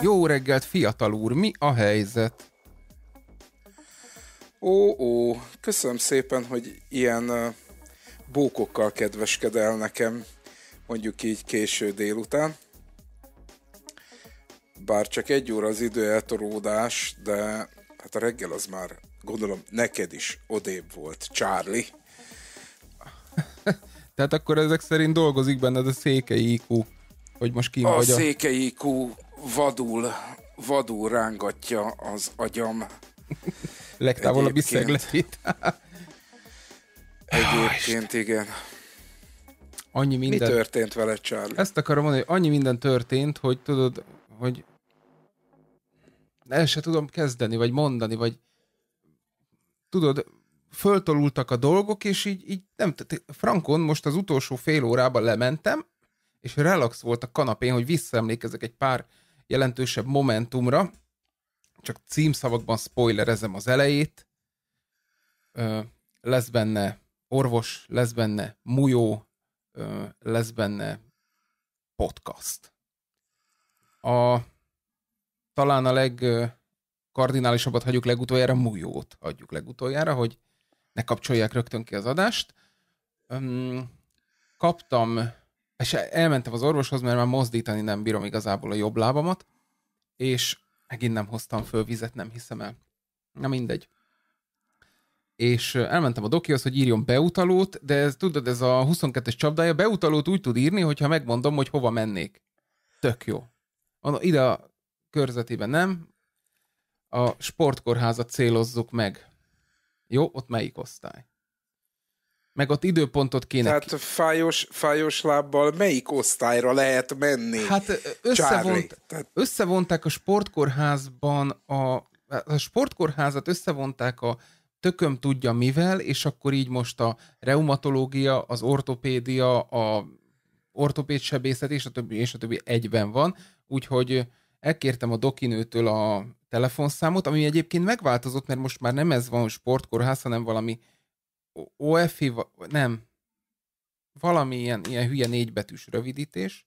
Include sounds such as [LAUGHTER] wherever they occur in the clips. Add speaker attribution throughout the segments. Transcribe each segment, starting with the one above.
Speaker 1: Jó reggelt, fiatal úr, mi a helyzet?
Speaker 2: Ó, ó, köszönöm szépen, hogy ilyen bókokkal kedveskedel nekem, mondjuk így késő délután bár csak egy óra az idő eltoródás, de hát a reggel az már gondolom neked is odébb volt, Charlie.
Speaker 1: [LAUGHS] Tehát akkor ezek szerint dolgozik benned a székely IQ, hogy most ki a vagy a...
Speaker 2: székely IQ vadul, vadul rángatja az agyam.
Speaker 1: [LAUGHS] Legtávolabbi szegletét. [LAUGHS] Egyébként igen. Annyi minden... Mi történt vele, Charlie? Ezt akarom mondani, hogy annyi minden történt, hogy tudod, hogy el se tudom kezdeni, vagy mondani, vagy tudod, föltolultak a dolgok, és így, így nem, tehát frankon most az utolsó fél órában lementem, és relax volt a kanapén, hogy visszaemlékezek egy pár jelentősebb momentumra, csak címszavakban spoilerezem az elejét, ö, lesz benne orvos, lesz benne mujó, ö, lesz benne podcast. A talán a legkardinálisabbat hagyjuk legutoljára, mújót adjuk legutoljára, hogy ne kapcsolják rögtön ki az adást. kaptam, és elmentem az orvoshoz, mert már mozdítani nem bírom igazából a jobb lábamat, és megint nem hoztam föl vizet, nem hiszem el. Na mindegy. És elmentem a dokihoz, hogy írjon beutalót, de ez, tudod, ez a 22-es csapdája, beutalót úgy tud írni, hogyha megmondom, hogy hova mennék. Tök jó. Ide a körzetében nem. A sportkórházat célozzuk meg. Jó, ott melyik osztály? Meg ott időpontot kéne... Tehát
Speaker 2: ki... fájós, lábbal melyik osztályra lehet menni? Hát összevont, Tehát...
Speaker 1: összevonták a sportkórházban a, hát a sportkórházat összevonták a tököm tudja mivel, és akkor így most a reumatológia, az ortopédia, a ortopédsebészet és a többi, és a többi egyben van, úgyhogy elkértem a dokinőtől a telefonszámot, ami egyébként megváltozott, mert most már nem ez van sportkórház, hanem valami OFI, nem, valami ilyen, ilyen hülye négybetűs rövidítés,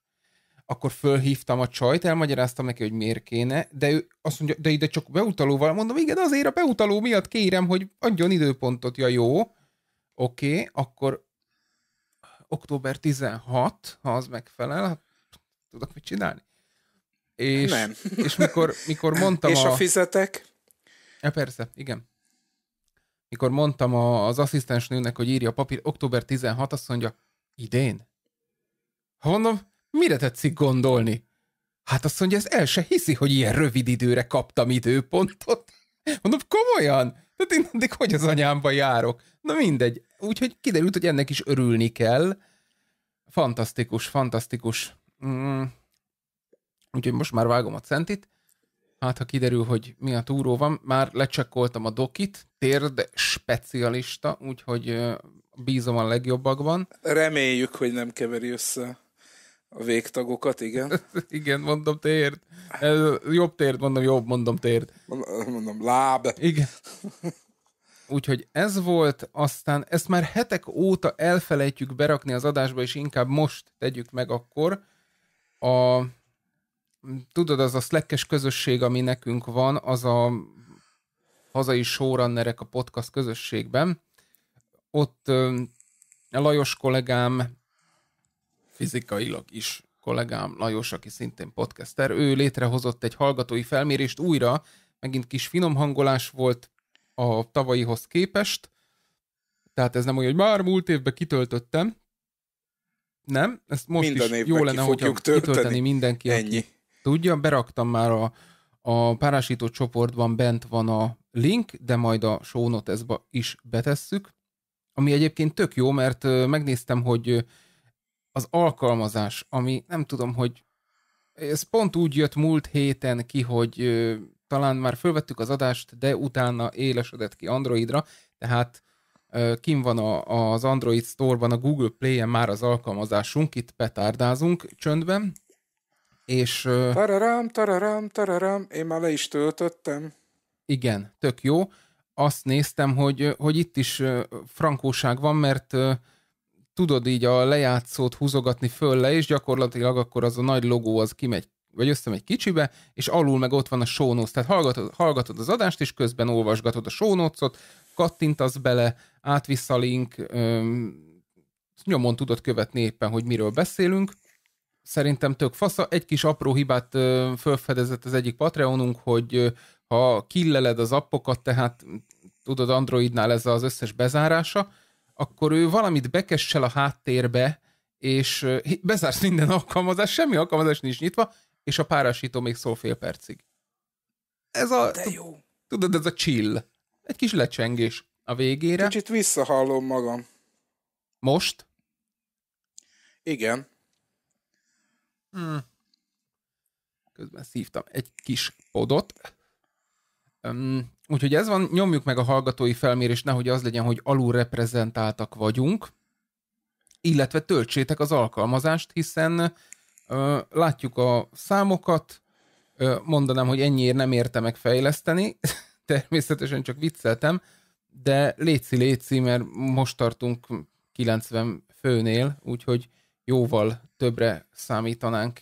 Speaker 1: akkor fölhívtam a csajt, elmagyaráztam neki, hogy miért kéne, de ő azt mondja, de ide csak beutalóval, mondom, igen, azért a beutaló miatt kérem, hogy adjon időpontot, ja jó, oké, okay, akkor október 16, ha az megfelel, hát tudok mit csinálni. És, nem. [LAUGHS] és mikor, mikor mondtam És a... a fizetek? Ja, persze, igen. Mikor mondtam a, az asszisztens nőnek, hogy írja a papír, október 16, azt mondja, idén? Ha mondom, mire tetszik gondolni? Hát azt mondja, ez el se hiszi, hogy ilyen rövid időre kaptam időpontot. [LAUGHS] Mondom, komolyan? Hát én addig hogy az anyámba járok? Na mindegy. Úgyhogy kiderült, hogy ennek is örülni kell. Fantasztikus, fantasztikus. Mm, Úgyhogy most már vágom a centit. Hát, ha kiderül, hogy mi a túró van, már lecsekkoltam a dokit, térd specialista, úgyhogy bízom a legjobbakban.
Speaker 2: Reméljük, hogy nem keveri össze a végtagokat, igen.
Speaker 1: [LAUGHS] igen, mondom térd. Jobb térd, mondom jobb, mondom térd. Mondom láb. Igen. Úgyhogy ez volt, aztán ezt már hetek óta elfelejtjük berakni az adásba, és inkább most tegyük meg akkor. A tudod, az a slackes közösség, ami nekünk van, az a hazai showrunnerek a podcast közösségben. Ott a Lajos kollégám, fizikailag is kollégám Lajos, aki szintén podcaster, ő létrehozott egy hallgatói felmérést újra, megint kis finom hangolás volt a tavalyihoz képest, tehát ez nem olyan, hogy már múlt évben kitöltöttem, nem, ezt most Mind is jó lenne, hogy tölteni. kitölteni mindenki, Ennyi. aki tudja. Beraktam már a, a párásított csoportban bent van a link, de majd a show ezbe is betesszük, ami egyébként tök jó, mert megnéztem, hogy az alkalmazás, ami nem tudom, hogy ez pont úgy jött múlt héten ki, hogy talán már fölvettük az adást, de utána élesedett ki Androidra, tehát kim van a, az Android Store-ban, a Google Play-en már az alkalmazásunk, itt petárdázunk csöndben, és, tararam, tararam,
Speaker 2: tararam, én már le is töltöttem.
Speaker 1: Igen, tök jó. Azt néztem, hogy, hogy itt is frankóság van, mert tudod így a lejátszót húzogatni föl le, és gyakorlatilag akkor az a nagy logó az kimegy, vagy összemegy kicsibe, és alul meg ott van a show notes. Tehát hallgatod, hallgatod az adást, és közben olvasgatod a show notes-ot, kattintasz bele, átvisz a link, öm, nyomon tudod követni éppen, hogy miről beszélünk szerintem tök fasza. Egy kis apró hibát felfedezett az egyik Patreonunk, hogy ha killeled az appokat, tehát tudod, Androidnál ez az összes bezárása, akkor ő valamit bekessel a háttérbe, és bezársz minden alkalmazást, semmi alkalmazás nincs nyitva, és a párásító még szól fél percig. Ez a... De jó. Tudod, ez a chill. Egy kis lecsengés a végére. Kicsit visszahallom magam. Most? Igen. Hmm. Közben szívtam egy kis podot. Um, úgyhogy ez van, nyomjuk meg a hallgatói felmérést, nehogy az legyen, hogy alulreprezentáltak vagyunk, illetve töltsétek az alkalmazást, hiszen uh, látjuk a számokat, uh, mondanám, hogy ennyiért nem érte meg fejleszteni, [LAUGHS] természetesen csak vicceltem, de léci léci, mert most tartunk 90 főnél, úgyhogy jóval többre számítanánk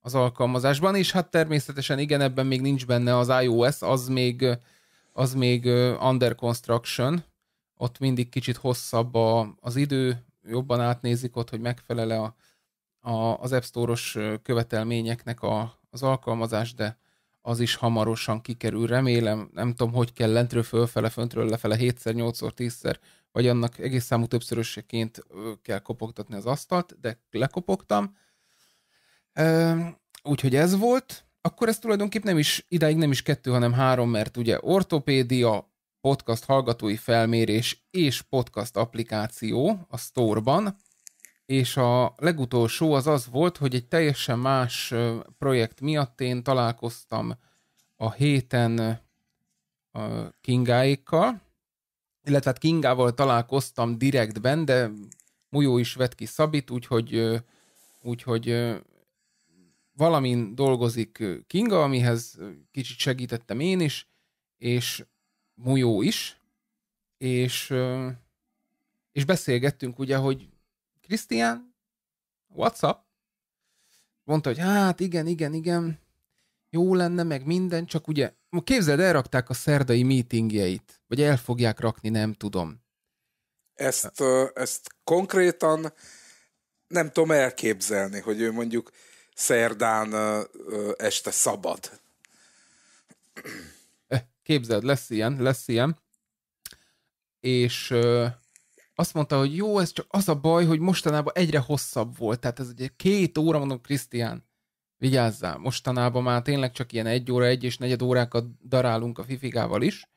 Speaker 1: az alkalmazásban, és hát természetesen igen, ebben még nincs benne az iOS, az még, az még under construction, ott mindig kicsit hosszabb a, az idő, jobban átnézik ott, hogy megfelele a, a, az App Store-os követelményeknek a, az alkalmazás, de az is hamarosan kikerül, remélem, nem tudom, hogy kell lentről fölfele, föntről lefele, 7-szer, 8-szor, 10-szer, vagy annak egész számú többszörösségként kell kopogtatni az asztalt, de lekopogtam. Úgyhogy ez volt. Akkor ez tulajdonképp nem is, idáig nem is kettő, hanem három, mert ugye ortopédia, podcast hallgatói felmérés és podcast applikáció a Store-ban, és a legutolsó az az volt, hogy egy teljesen más projekt miatt én találkoztam a héten a Kingáékkal, illetve hát Kingával találkoztam direktben, de Mujó is vett ki Szabit, úgyhogy, úgyhogy valamin dolgozik Kinga, amihez kicsit segítettem én is, és Mujó is, és, és beszélgettünk ugye, hogy Krisztián, WhatsApp, mondta, hogy hát igen, igen, igen, jó lenne, meg minden, csak ugye, képzeld, elrakták a szerdai meetingjeit, vagy el fogják rakni, nem tudom.
Speaker 2: Ezt, ezt konkrétan nem tudom elképzelni, hogy ő mondjuk szerdán este szabad.
Speaker 1: Eh, képzeld, lesz ilyen, lesz ilyen. És azt mondta, hogy jó, ez csak az a baj, hogy mostanában egyre hosszabb volt. Tehát ez ugye két óra, mondom, Krisztián, vigyázzál, mostanában már tényleg csak ilyen egy óra, egy és negyed órákat darálunk a fifigával is,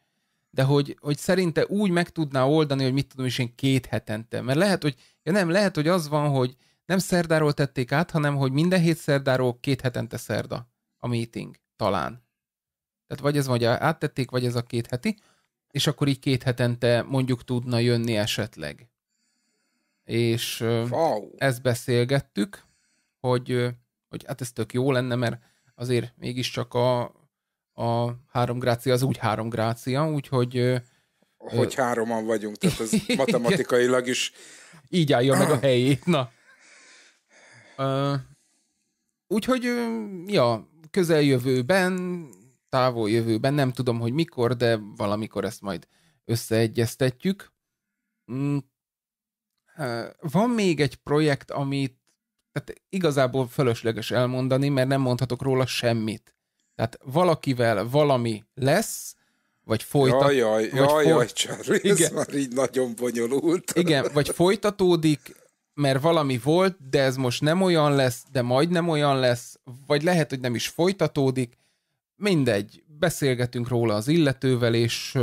Speaker 1: de hogy, hogy szerinte úgy meg tudná oldani, hogy mit tudom is én két hetente. Mert lehet, hogy, ja nem, lehet, hogy az van, hogy nem szerdáról tették át, hanem hogy minden hét szerdáról két hetente szerda a meeting, talán. Tehát vagy ez vagy áttették, vagy ez a két heti és akkor így két hetente mondjuk tudna jönni esetleg. És wow. ezt beszélgettük, hogy, hogy hát ez tök jó lenne, mert azért mégiscsak a, a három grácia az úgy három grácia, úgyhogy... Hogy ö,
Speaker 2: hároman vagyunk, tehát ez [LAUGHS] matematikailag is...
Speaker 1: Így állja meg a [CLEARS THROAT] helyét, na. Ö, úgyhogy, ja, közeljövőben távol jövőben, nem tudom, hogy mikor, de valamikor ezt majd összeegyeztetjük. Mm, van még egy projekt, amit tehát igazából fölösleges elmondani, mert nem mondhatok róla semmit. Tehát valakivel valami lesz, vagy folytat... Jaj, jaj, vagy jaj, foly... Charles, Igen. már
Speaker 2: így nagyon bonyolult.
Speaker 1: Igen, vagy folytatódik, mert valami volt, de ez most nem olyan lesz, de majd nem olyan lesz, vagy lehet, hogy nem is folytatódik, mindegy, beszélgetünk róla az illetővel, és,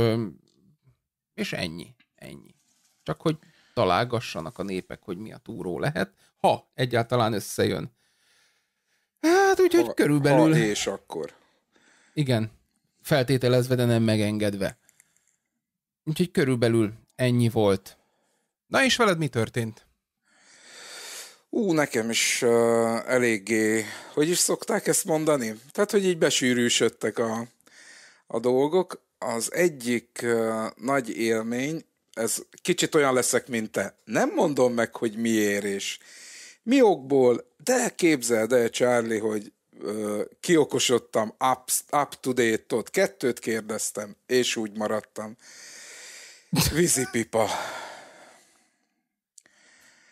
Speaker 1: és ennyi, ennyi. Csak hogy találgassanak a népek, hogy mi a túró lehet, ha egyáltalán összejön. Hát úgyhogy ha, körülbelül... Ha és akkor. Igen, feltételezve, de nem megengedve. Úgyhogy körülbelül ennyi volt. Na és veled mi történt?
Speaker 2: Ú, nekem is uh, eléggé, hogy is szokták ezt mondani? Tehát, hogy így besűrűsödtek a, a dolgok. Az egyik uh, nagy élmény, ez kicsit olyan leszek, mint te. Nem mondom meg, hogy miért és mi okból, de képzeld el, Charlie, hogy uh, kiokosodtam up, up to date-ot, kettőt kérdeztem, és úgy maradtam. Vizipipa.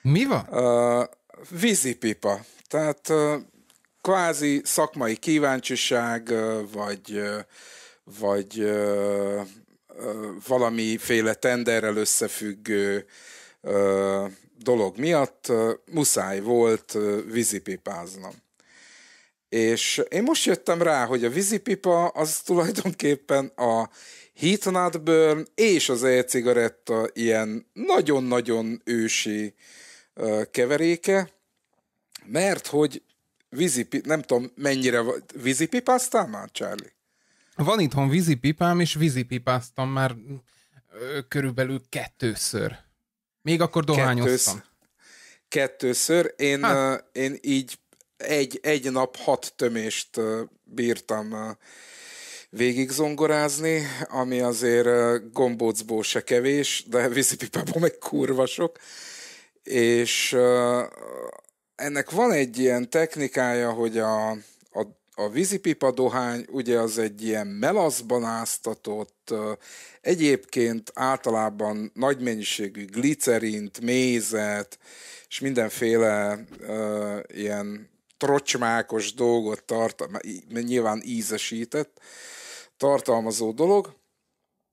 Speaker 2: Mi van? Uh, vízipipa. Tehát kvázi szakmai kíváncsiság, vagy, vagy valamiféle tenderrel összefüggő dolog miatt muszáj volt vízipipáznom. És én most jöttem rá, hogy a vízipipa az tulajdonképpen a Heat Burn és az e-cigaretta ilyen nagyon-nagyon ősi keveréke, mert hogy vízipi, nem tudom mennyire, vízipipáztál már,
Speaker 1: Charlie? Van itthon vízipipám, és vízipipáztam már ö, körülbelül kettőször. Még akkor dohányoztam. Kettősz, kettőször.
Speaker 2: Én, hát. uh, én így egy, egy nap hat tömést uh, bírtam uh, végig zongorázni, ami azért uh, gombócból se kevés, de vízipipában meg kurva sok. És uh, ennek van egy ilyen technikája, hogy a, a, a vízipipa dohány ugye az egy ilyen melaszban áztatott, egyébként általában nagy mennyiségű glicerint, mézet, és mindenféle ö, ilyen trocsmákos dolgot tart, nyilván ízesített, tartalmazó dolog,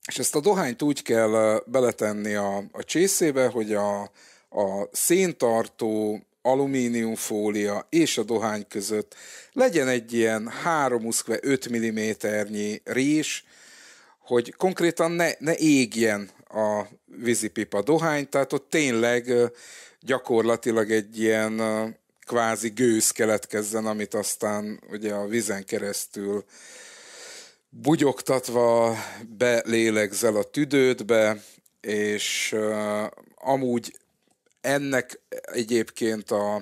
Speaker 2: és ezt a dohányt úgy kell beletenni a, a csészébe, hogy a, a széntartó alumíniumfólia és a dohány között legyen egy ilyen 3 5 mm-nyi rés, hogy konkrétan ne, ne égjen a vízipipa dohány, tehát ott tényleg gyakorlatilag egy ilyen kvázi gőz keletkezzen, amit aztán ugye a vizen keresztül bugyogtatva belélegzel a tüdődbe, és uh, amúgy ennek egyébként a,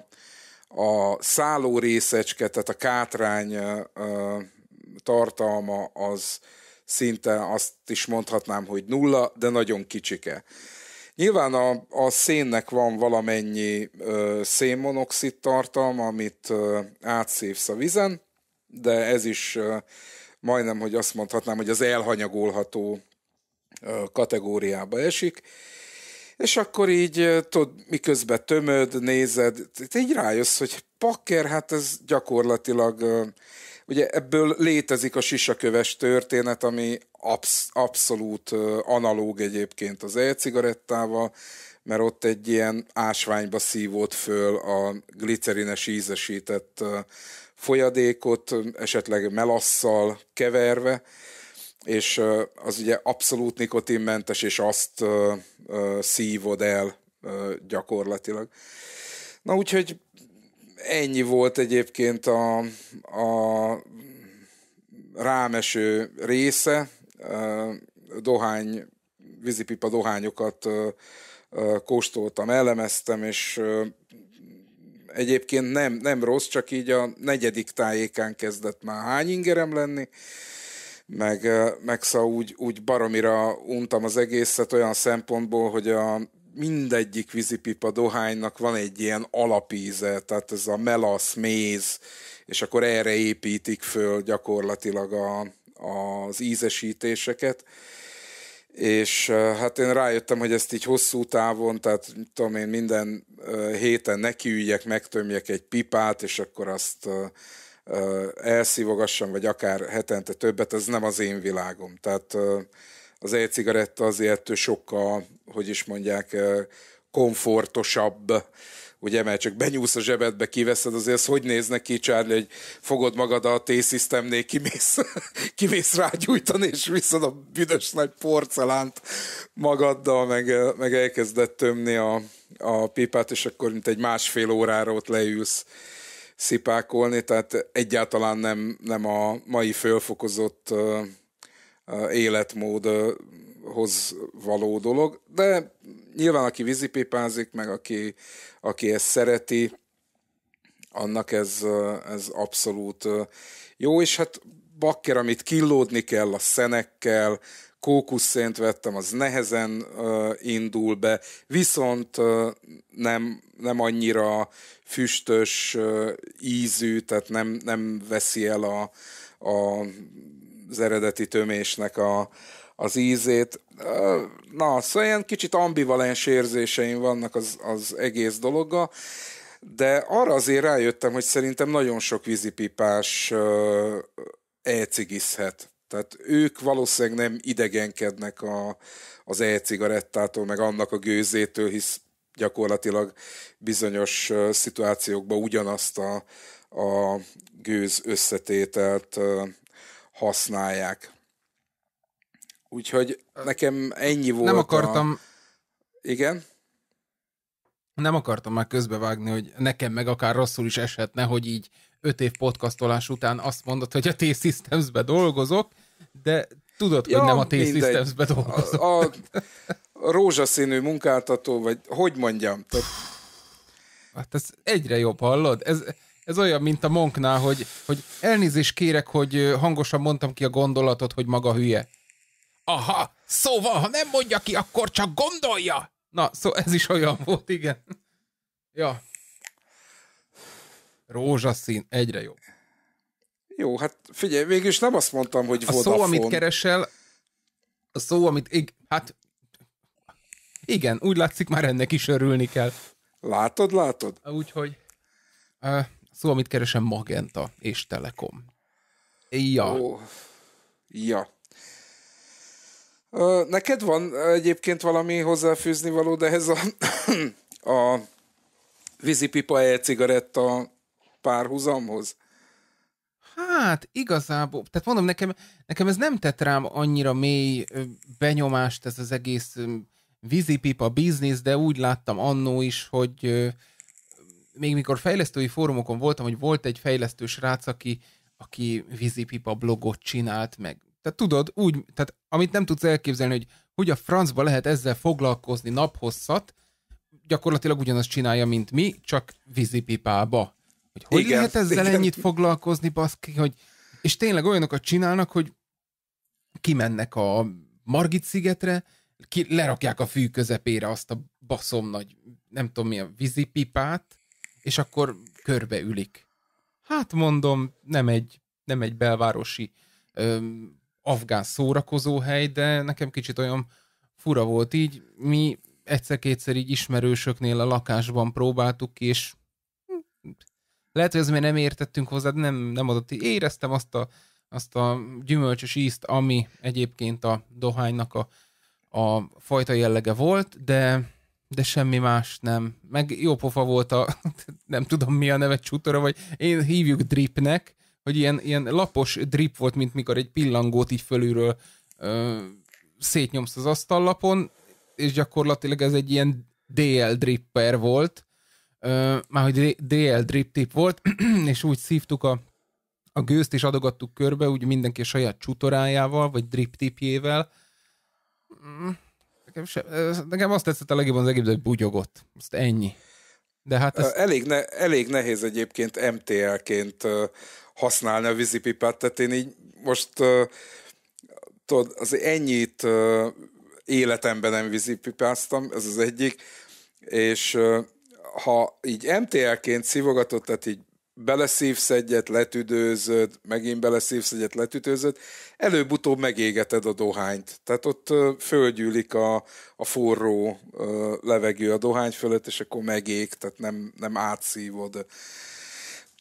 Speaker 2: a szálló részecske, tehát a kátrány tartalma az szinte azt is mondhatnám, hogy nulla, de nagyon kicsike. Nyilván a, a szénnek van valamennyi ö, szénmonoxid tartalma, amit ö, átszívsz a vizen, de ez is ö, majdnem, hogy azt mondhatnám, hogy az elhanyagolható ö, kategóriába esik és akkor így, tudod, miközben tömöd, nézed, így rájössz, hogy pakker, hát ez gyakorlatilag, ugye ebből létezik a sisaköves történet, ami absz- abszolút analóg egyébként az e-cigarettával, mert ott egy ilyen ásványba szívott föl a glicerines ízesített folyadékot, esetleg melasszal keverve, és az ugye abszolút nikotinmentes, és azt szívod el gyakorlatilag. Na úgyhogy ennyi volt egyébként a, a rámeső része, dohány, vízipipa dohányokat kóstoltam, elemeztem, és egyébként nem, nem rossz, csak így a negyedik tájékán kezdett már hány ingerem lenni, meg, meg szóval úgy, úgy baromira untam az egészet olyan szempontból, hogy a mindegyik vízipipa dohánynak van egy ilyen alapíze, tehát ez a melasz, méz, és akkor erre építik föl gyakorlatilag a, az ízesítéseket. És hát én rájöttem, hogy ezt így hosszú távon, tehát tudom én, minden héten nekiüljek, megtömjek egy pipát, és akkor azt elszívogassam, vagy akár hetente többet, ez nem az én világom. Tehát az e-cigaretta azért sokkal, hogy is mondják, komfortosabb, ugye, mert csak benyúlsz a zsebedbe, kiveszed, azért hogy néznek ki, Charlie, hogy fogod magad a T-Systemnél, kimész, [LAUGHS] kimész rágyújtani, és viszed a büdös nagy porcelánt magaddal, meg, meg elkezdett tömni a, a pipát, és akkor mint egy másfél órára ott leülsz szipákolni, tehát egyáltalán nem, nem a mai fölfokozott életmódhoz való dolog, de nyilván aki vízipipázik, meg aki, aki ezt szereti, annak ez, ez abszolút jó, és hát bakker, amit killódni kell a szenekkel, kókuszszént vettem, az nehezen uh, indul be, viszont uh, nem, nem annyira füstös uh, ízű, tehát nem, nem veszi el a, a, az eredeti tömésnek a, az ízét. Na, szóval ilyen kicsit ambivalens érzéseim vannak az, az egész dologgal, de arra azért rájöttem, hogy szerintem nagyon sok vízipipás elcigizhet. Tehát ők valószínűleg nem idegenkednek a, az e-cigarettától, meg annak a gőzétől, hisz gyakorlatilag bizonyos szituációkban ugyanazt a, a gőz összetételt használják. Úgyhogy nekem ennyi volt. Nem akartam. A...
Speaker 1: Igen? Nem akartam már közbevágni, hogy nekem meg akár rosszul is esetne, hogy így öt év podcastolás után azt mondod, hogy a T-Systems-be dolgozok, de tudod, ja, hogy nem a T-Systems-be A, a,
Speaker 2: a rózsaszínű munkáltató, vagy hogy mondjam? Tehát...
Speaker 1: Hát ez egyre jobb, hallod? Ez, ez olyan, mint a Monknál, hogy, hogy elnézést kérek, hogy hangosan mondtam ki a gondolatot, hogy maga hülye. Aha, szóval, ha nem mondja ki, akkor csak gondolja. Na, szó, ez is olyan volt, igen. Ja. Rózsaszín, egyre jobb. Jó, hát figyelj, végül is nem azt
Speaker 2: mondtam, hogy a Vodafone. A szó, amit
Speaker 1: keresel, a szó, amit... Ég, hát igen, úgy látszik, már ennek is örülni kell. Látod, látod? Úgyhogy... Uh, szó, amit keresem, Magenta és Telekom. Ja. Ó,
Speaker 2: ja. Ö, neked van egyébként valami hozzáfűzni való, de ez a, [CLEARS THROAT] a vízipipa e-cigaretta párhuzamhoz?
Speaker 1: Hát igazából, tehát mondom, nekem, nekem ez nem tett rám annyira mély benyomást ez az egész vízipipa biznisz, de úgy láttam annó is, hogy még mikor fejlesztői fórumokon voltam, hogy volt egy fejlesztő srác, aki, aki vízipipa blogot csinált meg. Tehát tudod, úgy, tehát amit nem tudsz elképzelni, hogy hogy a francba lehet ezzel foglalkozni naphosszat, gyakorlatilag ugyanazt csinálja, mint mi, csak vízipipába.
Speaker 2: Hogy, hogy igen, lehet ezzel igen. ennyit
Speaker 1: foglalkozni, baszki, hogy és tényleg olyanokat csinálnak, hogy kimennek a Margit szigetre, ki, lerakják a fű közepére azt a baszom nagy, nem tudom milyen vízipipát, és akkor körbeülik. Hát mondom, nem egy, nem egy belvárosi öm, afgán szórakozóhely, de nekem kicsit olyan fura volt így. Mi egyszer-kétszer így ismerősöknél a lakásban próbáltuk, és lehet, hogy ez még nem értettünk hozzá, de nem, nem adott. Éreztem azt a, azt a gyümölcsös ízt, ami egyébként a dohánynak a, a fajta jellege volt, de, de semmi más nem. Meg jó pofa volt a, [LAUGHS] nem tudom mi a neve, csutora, vagy én hívjuk dripnek, hogy ilyen, ilyen lapos drip volt, mint mikor egy pillangót így fölülről ö, szétnyomsz az asztallapon, és gyakorlatilag ez egy ilyen DL dripper volt, már hogy DL drip tip volt, [CLEARS THROAT] és úgy szívtuk a, a gőzt, és adogattuk körbe, úgy mindenki saját csutorájával, vagy drip tipjével. Mm, nekem, se, nekem azt tetszett a legjobban az egész, hogy bugyogott. Azt ennyi. De hát ezt...
Speaker 2: elég, ne, elég nehéz egyébként MTL-ként használni a vízipipát, tehát én így most tudod, az ennyit életemben nem vízipipáztam, ez az egyik, és ha így MTL-ként szivogatott, tehát így beleszívsz egyet, letüdőzöd, megint beleszívsz egyet, letüdőzöd, előbb-utóbb megégeted a dohányt. Tehát ott fölgyűlik a, a forró levegő a dohány fölött, és akkor megég, tehát nem, nem átszívod.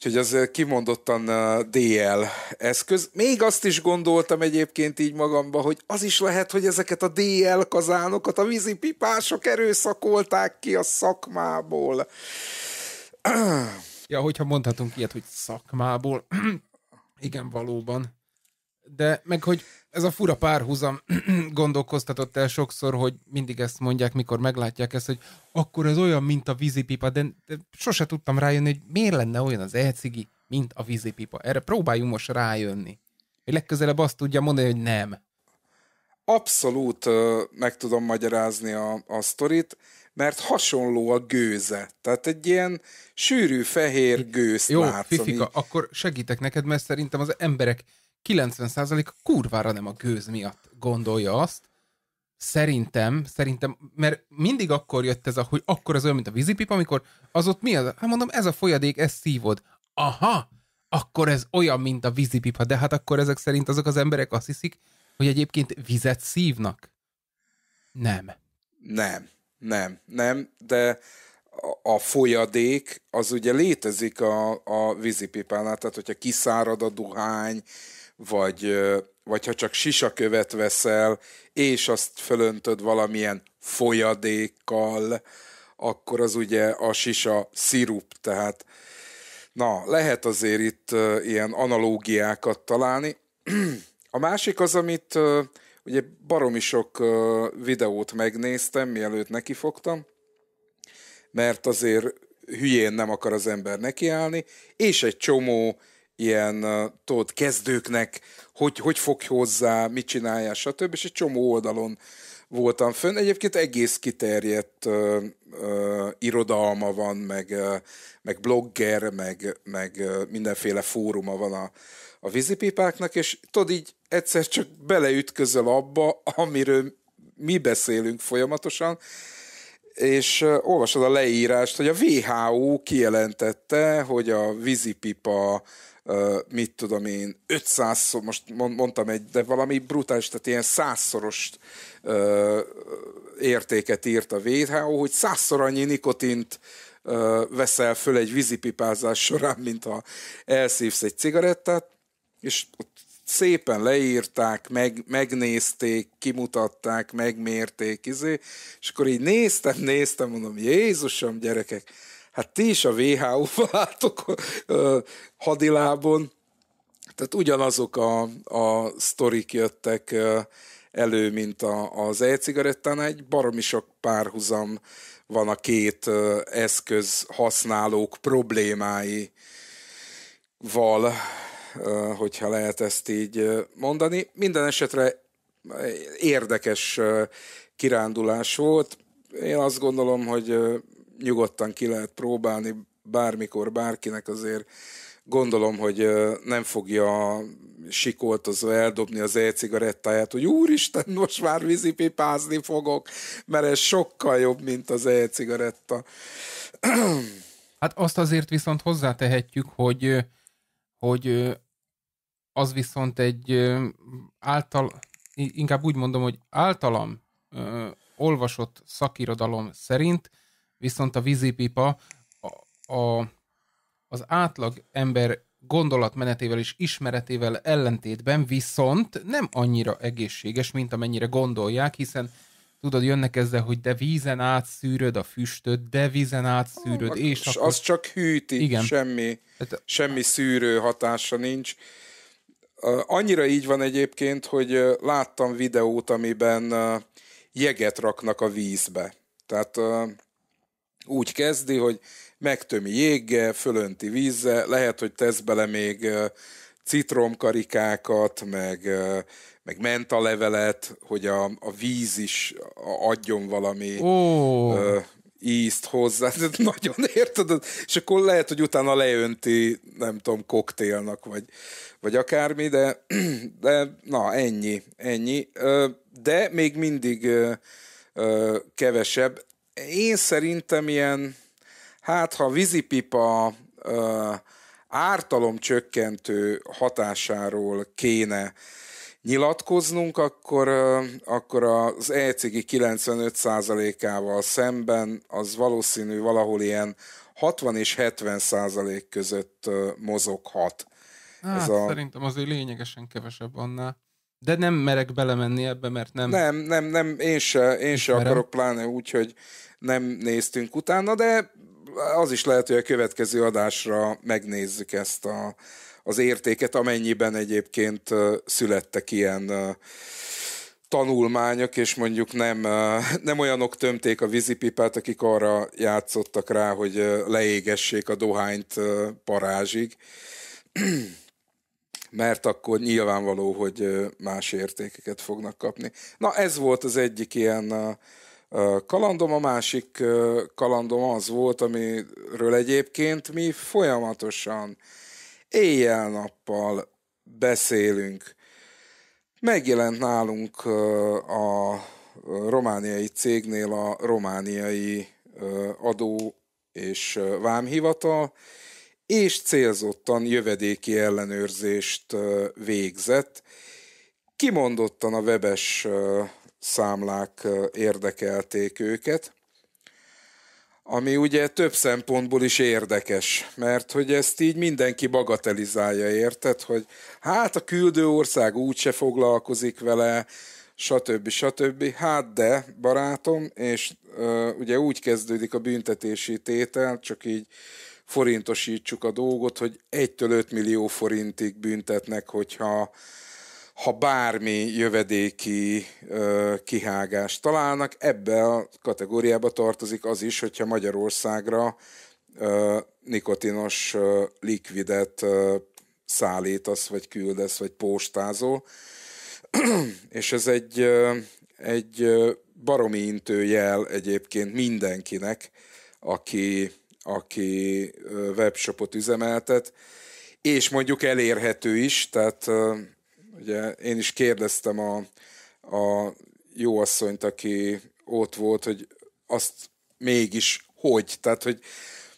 Speaker 2: Úgyhogy az kimondottan uh, DL eszköz. Még azt is gondoltam egyébként így magamban, hogy az is lehet, hogy ezeket a DL kazánokat a vízipipások erőszakolták ki a szakmából.
Speaker 1: Ja, hogyha mondhatunk ilyet, hogy szakmából, [CLEARS THROAT] igen, valóban. De meg, hogy ez a fura párhuzam [CLEARS THROAT] gondolkoztatott el sokszor, hogy mindig ezt mondják, mikor meglátják ezt, hogy akkor ez olyan, mint a vízipipa, de, de sose tudtam rájönni, hogy miért lenne olyan az elcigi, mint a vízipipa. Erre próbáljunk most rájönni. Hogy legközelebb azt tudja mondani, hogy nem.
Speaker 2: Abszolút meg tudom magyarázni a, a sztorit, mert hasonló a gőze. Tehát egy ilyen sűrű fehér gőz. Jó, látsz, Fifika,
Speaker 1: ami... akkor segítek neked, mert szerintem az emberek 90%-a kurvára nem a gőz miatt gondolja azt, Szerintem, szerintem, mert mindig akkor jött ez, a, hogy akkor az olyan, mint a vízipipa, amikor az ott mi az? Hát mondom, ez a folyadék, ez szívod. Aha, akkor ez olyan, mint a vízipipa, de hát akkor ezek szerint azok az emberek azt hiszik, hogy egyébként vizet szívnak. Nem.
Speaker 2: Nem, nem, nem, de a folyadék az ugye létezik a, a vízipipánál, tehát hogyha kiszárad a dohány, vagy, vagy ha csak sisakövet veszel, és azt fölöntöd valamilyen folyadékkal, akkor az ugye a sisa szirup, tehát na, lehet azért itt ilyen analógiákat találni. [CLEARS THROAT] A másik az, amit ugye baromi sok videót megnéztem, mielőtt nekifogtam, mert azért hülyén nem akar az ember nekiállni, és egy csomó ilyen, tudod, kezdőknek, hogy, hogy fog hozzá, mit csinálja, stb. És egy csomó oldalon voltam fönn. Egyébként egész kiterjedt ö, ö, irodalma van, meg, ö, meg blogger, meg, meg ö, mindenféle fóruma van a, a vízipipáknak, és tudod, így egyszer csak beleütközöl abba, amiről mi beszélünk folyamatosan, és ö, olvasod a leírást, hogy a WHO kijelentette, hogy a vízipipa mit tudom én, 500 most mondtam egy, de valami brutális, tehát ilyen százszoros értéket írt a WHO, hogy százszor annyi nikotint veszel föl egy vízipipázás során, mint ha elszívsz egy cigarettát, és ott szépen leírták, meg, megnézték, kimutatták, megmérték, izé, és akkor így néztem, néztem, mondom, Jézusom, gyerekek, hát ti is a WHO-ba [LAUGHS] álltok hadilábon, tehát ugyanazok a, a sztorik jöttek elő, mint a, az e-cigarettán, egy baromi sok párhuzam van a két eszköz használók problémáival, hogyha lehet ezt így mondani. Minden esetre érdekes kirándulás volt. Én azt gondolom, hogy nyugodtan ki lehet próbálni bármikor bárkinek azért gondolom, hogy nem fogja sikoltozva eldobni az e-cigarettáját, hogy úristen, most már vízipipázni fogok, mert ez sokkal jobb, mint az e-cigaretta.
Speaker 1: [CLEARS THROAT] Hát azt azért viszont hozzátehetjük, hogy, hogy az viszont egy által, inkább úgy mondom, hogy általam olvasott szakirodalom szerint viszont a vízipipa a, a, az átlag ember gondolatmenetével és ismeretével ellentétben viszont nem annyira egészséges, mint amennyire gondolják, hiszen tudod, jönnek ezzel, hogy de vízen átszűröd a füstöt, de vízen átszűröd, oh, és, akkor... az csak hűti, Igen.
Speaker 2: semmi, hát, semmi szűrő hatása nincs. Annyira így van egyébként, hogy láttam videót, amiben jeget raknak a vízbe. Tehát úgy kezdi, hogy megtömi jéggel, fölönti vízzel, lehet, hogy tesz bele még citromkarikákat, meg, meg mentalevelet, hogy a, a víz is adjon valami oh. ízt hozzá, [LAUGHS] nagyon érted, és akkor lehet, hogy utána leönti, nem tudom, koktélnak, vagy, vagy akármi, de, [CLEARS THROAT] de na, ennyi, ennyi. De még mindig kevesebb én szerintem ilyen, hát ha vízipipa ártalomcsökkentő ártalom csökkentő hatásáról kéne nyilatkoznunk, akkor, akkor az ECG 95%-ával szemben az valószínű valahol ilyen 60 és 70 százalék között mozoghat.
Speaker 1: Hát, ez a... Szerintem azért lényegesen kevesebb annál. De nem merek belemenni ebbe, mert nem... Nem,
Speaker 2: nem, nem, én se, én se akarok, pláne úgy, hogy nem néztünk utána, de az is lehet, hogy a következő adásra megnézzük ezt a, az értéket, amennyiben egyébként születtek ilyen tanulmányok, és mondjuk nem, nem olyanok tömték a vízipipát, akik arra játszottak rá, hogy leégessék a dohányt parázsig mert akkor nyilvánvaló, hogy más értékeket fognak kapni. Na ez volt az egyik ilyen kalandom, a másik kalandom az volt, amiről egyébként mi folyamatosan éjjel-nappal beszélünk. Megjelent nálunk a romániai cégnél a romániai adó és vámhivatal, és célzottan jövedéki ellenőrzést végzett. Kimondottan a webes számlák érdekelték őket, ami ugye több szempontból is érdekes, mert hogy ezt így mindenki bagatelizálja, érted, hogy hát a küldő ország úgyse foglalkozik vele, stb. stb. Hát de, barátom, és ugye úgy kezdődik a büntetési tétel, csak így forintosítsuk a dolgot, hogy 1-től 5 millió forintig büntetnek, hogyha ha bármi jövedéki ö, kihágást találnak. Ebbe a kategóriába tartozik az is, hogyha Magyarországra ö, nikotinos ö, likvidet ö, szállítasz, vagy küldesz, vagy postázol. [CLEARS THROAT] És ez egy, ö, egy baromi intő jel, egyébként mindenkinek, aki aki webshopot üzemeltet, és mondjuk elérhető is, tehát ugye én is kérdeztem a, a jó asszonyt, aki ott volt, hogy azt mégis hogy, tehát hogy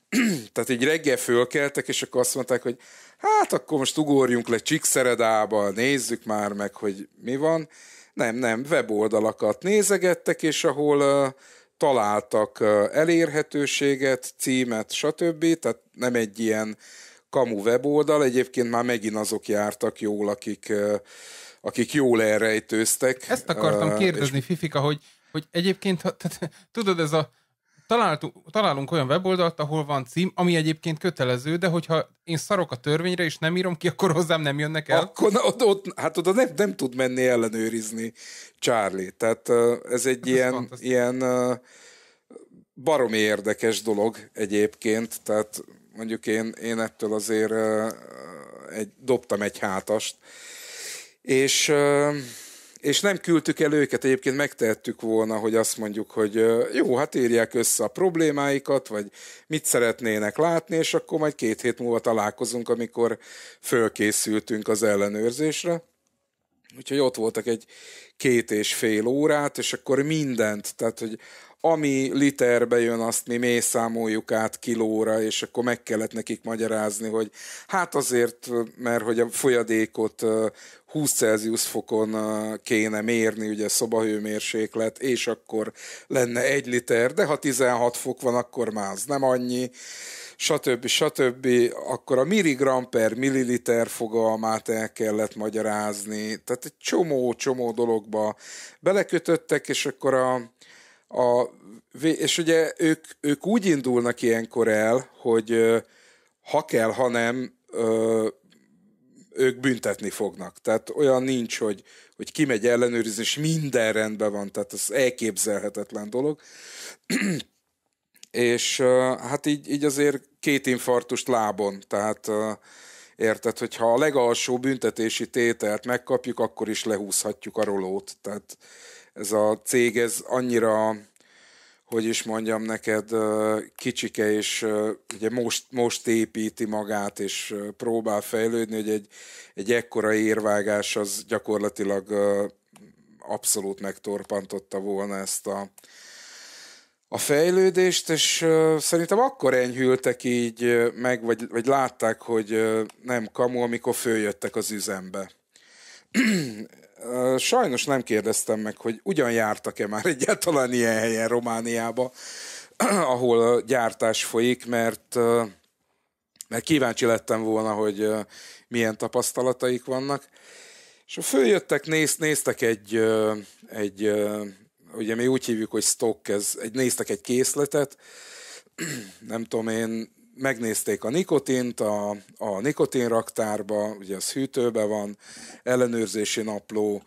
Speaker 2: [CLEARS THROAT] tehát egy reggel fölkeltek, és akkor azt mondták, hogy hát akkor most ugorjunk le Csíkszeredába, nézzük már meg, hogy mi van. Nem, nem, weboldalakat nézegettek, és ahol uh, találtak elérhetőséget, címet, stb. Tehát nem egy ilyen kamu weboldal, egyébként már megint azok jártak jól, akik, akik jól elrejtőztek. Ezt akartam kérdezni, és...
Speaker 1: Fifika, hogy, hogy egyébként, tehát, tudod, ez a találtunk, találunk olyan weboldalt, ahol van cím, ami egyébként kötelező, de hogyha én szarok a törvényre, és nem írom ki, akkor hozzám nem jönnek el. Akkor na, ott, ott, hát oda nem, nem
Speaker 2: tud menni ellenőrizni Charlie. Tehát ez egy hát ilyen, ez ilyen baromi érdekes dolog egyébként. Tehát mondjuk én, én ettől azért egy, dobtam egy hátast. És és nem küldtük el őket, egyébként megtehettük volna, hogy azt mondjuk, hogy jó, hát írják össze a problémáikat, vagy mit szeretnének látni, és akkor majd két hét múlva találkozunk, amikor fölkészültünk az ellenőrzésre. Úgyhogy ott voltak egy két és fél órát, és akkor mindent, tehát hogy ami literbe jön, azt mi mészámoljuk át kilóra, és akkor meg kellett nekik magyarázni, hogy hát azért, mert hogy a folyadékot 20 Celsius fokon kéne mérni, ugye szobahőmérséklet, és akkor lenne egy liter, de ha 16 fok van, akkor már az nem annyi, stb. stb. Akkor a milligram per milliliter fogalmát el kellett magyarázni, tehát egy csomó-csomó dologba belekötöttek, és akkor a a, és ugye ők, ők úgy indulnak ilyenkor el, hogy ha kell, ha nem, ők büntetni fognak. Tehát olyan nincs, hogy, hogy kimegy ellenőrizni, és minden rendben van, tehát ez elképzelhetetlen dolog. [CLEARS THROAT] és hát így, így azért két infartust lábon, tehát érted, hogyha a legalsó büntetési tételt megkapjuk, akkor is lehúzhatjuk a rolót, tehát ez a cég, ez annyira, hogy is mondjam neked, kicsike, és ugye most, most építi magát, és próbál fejlődni, hogy egy, egy ekkora érvágás az gyakorlatilag abszolút megtorpantotta volna ezt a, a fejlődést, és szerintem akkor enyhültek így meg, vagy, vagy látták, hogy nem kamu, amikor följöttek az üzembe. [CLEARS THROAT] Sajnos nem kérdeztem meg, hogy ugyan jártak-e már egyáltalán ilyen helyen Romániába, [CLEARS THROAT] ahol a gyártás folyik, mert, mert kíváncsi lettem volna, hogy milyen tapasztalataik vannak. És a följöttek, néz, néztek egy, egy, ugye mi úgy hívjuk, hogy stock, ez, egy, néztek egy készletet,
Speaker 1: [CLEARS THROAT]
Speaker 2: nem tudom én, megnézték a nikotint a, a nikotinraktárba, ugye az hűtőbe van, ellenőrzési napló,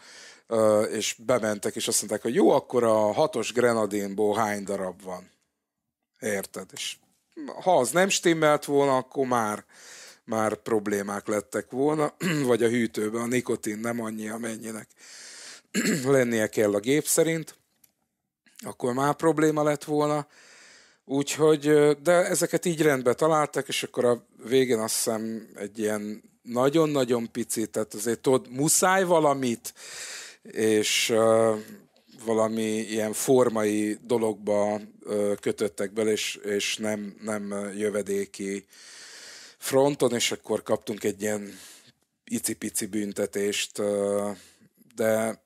Speaker 2: és bementek, és azt mondták, hogy jó, akkor a hatos grenadinból hány darab van. Érted? És ha az nem stimmelt volna, akkor már, már problémák lettek volna, [CLEARS THROAT] vagy a hűtőben a nikotin nem annyi, amennyinek [CLEARS THROAT] lennie kell a gép szerint, akkor már probléma lett volna. Úgyhogy, de ezeket így rendbe találtak, és akkor a végén azt hiszem egy ilyen nagyon-nagyon picit, tehát azért tudod, muszáj valamit, és uh, valami ilyen formai dologba uh, kötöttek bele, és, és nem, nem jövedéki fronton, és akkor kaptunk egy ilyen icipici büntetést, uh, de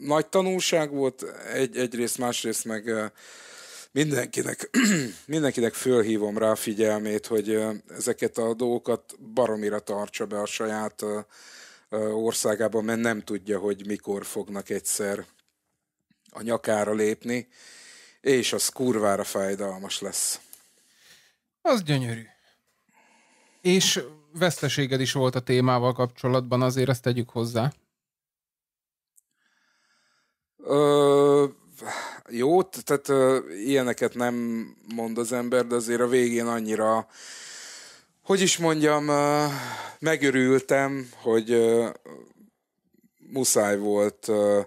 Speaker 2: nagy tanulság volt egy, egyrészt, másrészt meg uh, mindenkinek, [CLEARS THROAT] mindenkinek fölhívom rá a figyelmét, hogy ezeket a dolgokat baromira tartsa be a saját országában, mert nem tudja, hogy mikor fognak egyszer a nyakára lépni, és az kurvára fájdalmas lesz.
Speaker 1: Az gyönyörű. És veszteséged is volt a témával kapcsolatban, azért ezt tegyük hozzá.
Speaker 2: Ö, jó, tehát ö, ilyeneket nem mond az ember, de azért a végén annyira, hogy is mondjam, ö, megörültem, hogy ö, muszáj volt ö,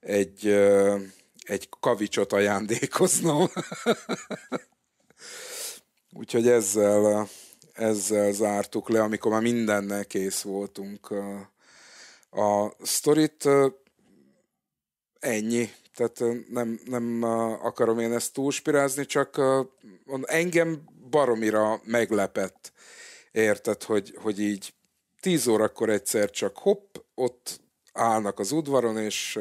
Speaker 2: egy, ö, egy kavicsot ajándékoznom. [LAUGHS] Úgyhogy ezzel, ezzel zártuk le, amikor már mindennel kész voltunk a sztorit. Ennyi. Tehát nem, nem akarom én ezt túlspirázni, csak engem baromira meglepett. Érted, hogy, hogy így tíz órakor egyszer csak hopp, ott állnak az udvaron, és,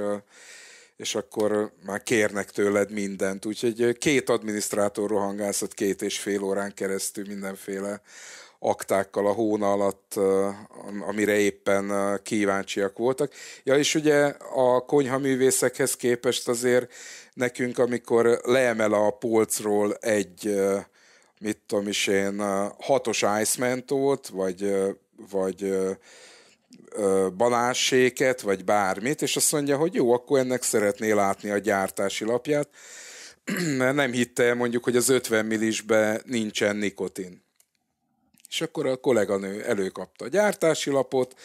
Speaker 2: és akkor már kérnek tőled mindent. Úgyhogy két adminisztrátor rohangászott két és fél órán keresztül mindenféle aktákkal a hóna alatt, amire éppen kíváncsiak voltak. Ja, és ugye a konyhaművészekhez képest azért nekünk, amikor leemel a polcról egy, mit tudom is én, hatos mentót, vagy, vagy banásséket, vagy bármit, és azt mondja, hogy jó, akkor ennek szeretné látni a gyártási lapját, [CLEARS THROAT] mert nem hitte mondjuk, hogy az 50 millisbe nincsen nikotin. És akkor a kolléganő előkapta a gyártási lapot,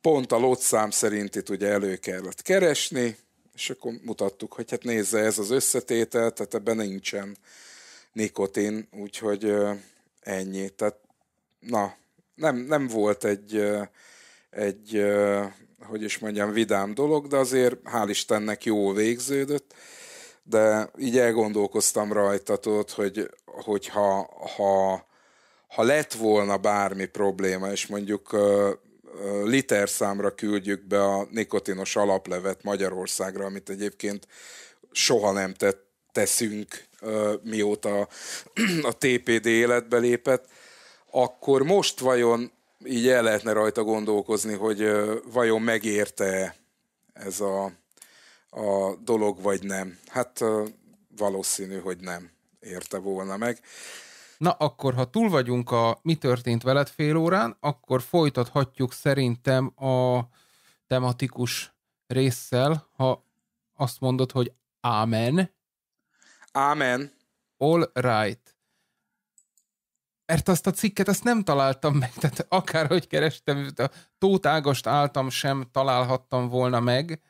Speaker 2: pont a lotszám szerint itt ugye elő kellett keresni, és akkor mutattuk, hogy hát nézze, ez az összetétel, tehát ebben nincsen nikotin, úgyhogy ennyi. Tehát na, nem, nem volt egy, egy, hogy is mondjam, vidám dolog, de azért hál' Istennek jól végződött, de így elgondolkoztam rajta, tudod, hogy, hogy ha, ha ha lett volna bármi probléma, és mondjuk literszámra küldjük be a nikotinos alaplevet Magyarországra, amit egyébként soha nem tett, teszünk, mióta a TPD életbe lépett, akkor most vajon így el lehetne rajta gondolkozni, hogy vajon megérte ez a, a dolog, vagy nem. Hát valószínű, hogy nem érte volna meg.
Speaker 1: Na akkor, ha túl vagyunk a mi történt veled fél órán, akkor folytathatjuk szerintem a tematikus résszel, ha azt mondod, hogy ámen. Ámen. All right. Mert azt a cikket, azt nem találtam meg, [LAUGHS] tehát akárhogy kerestem, a Tóth Ágost áltam sem találhattam volna meg,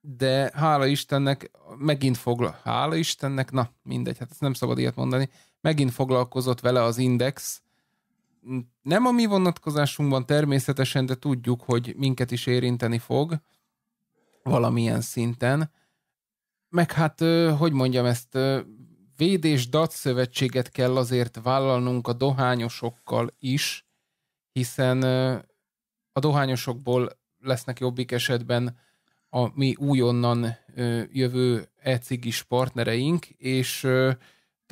Speaker 1: de hála Istennek megint foglal. Hála Istennek, na mindegy, hát ezt nem szabad ilyet mondani megint foglalkozott vele az Index. Nem a mi vonatkozásunkban természetesen, de tudjuk, hogy minket is érinteni fog valamilyen szinten. Meg hát, hogy mondjam ezt, védés DAT szövetséget kell azért vállalnunk a dohányosokkal is, hiszen a dohányosokból lesznek jobbik esetben a mi újonnan jövő ecigis partnereink, és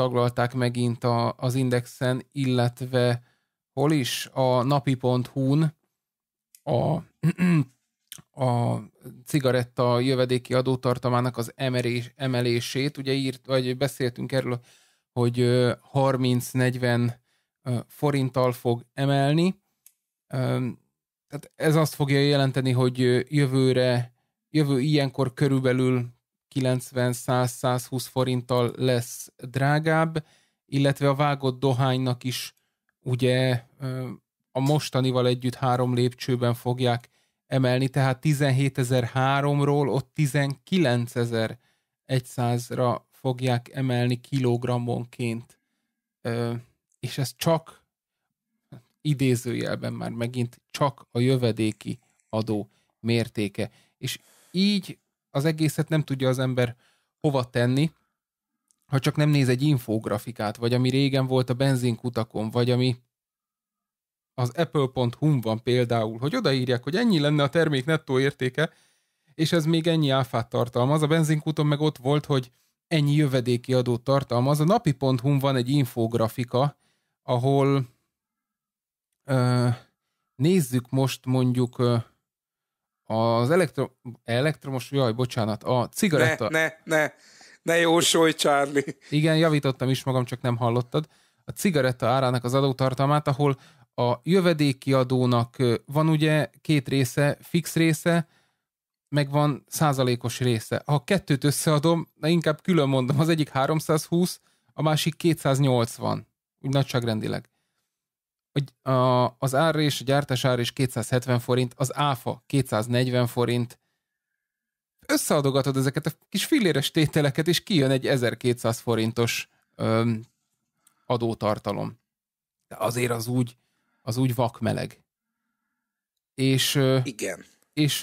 Speaker 1: taglalták megint a, az Indexen, illetve hol is? A napi.hu-n a, [CLEARS THROAT] a cigaretta jövedéki adótartamának az emelés, emelését. Ugye írt, vagy beszéltünk erről, hogy 30-40 forinttal fog emelni. Tehát ez azt fogja jelenteni, hogy jövőre, jövő ilyenkor körülbelül 90-100-120 forinttal lesz drágább, illetve a vágott dohánynak is ugye a mostanival együtt három lépcsőben fogják emelni, tehát 17.003-ról ott 19.100-ra fogják emelni kilogrammonként. És ez csak hát idézőjelben már megint csak a jövedéki adó mértéke. És így az egészet nem tudja az ember hova tenni, ha csak nem néz egy infografikát, vagy ami régen volt a benzinkutakon, vagy ami az apple.hu van például, hogy odaírják, hogy ennyi lenne a termék nettó értéke, és ez még ennyi áfát tartalmaz. A benzinkuton meg ott volt, hogy ennyi jövedéki adót tartalmaz. A napi.hu van egy infografika, ahol ö, nézzük most mondjuk ö, az elektro, elektromos, jaj, bocsánat, a cigaretta... Ne, ne, ne, ne jósolj, Charlie. Igen, javítottam is magam, csak nem hallottad. A cigaretta árának az adótartalmát, ahol a jövedéki adónak van ugye két része, fix része, meg van százalékos része. Ha kettőt összeadom, na inkább külön mondom, az egyik 320, a másik 280, úgy nagyságrendileg a, a, az ár és a gyártás ár is 270 forint, az áfa 240 forint. Összeadogatod ezeket a kis filléres tételeket, és kijön egy 1200 forintos öm, adótartalom. De azért az úgy, az úgy vakmeleg. És, Igen. És,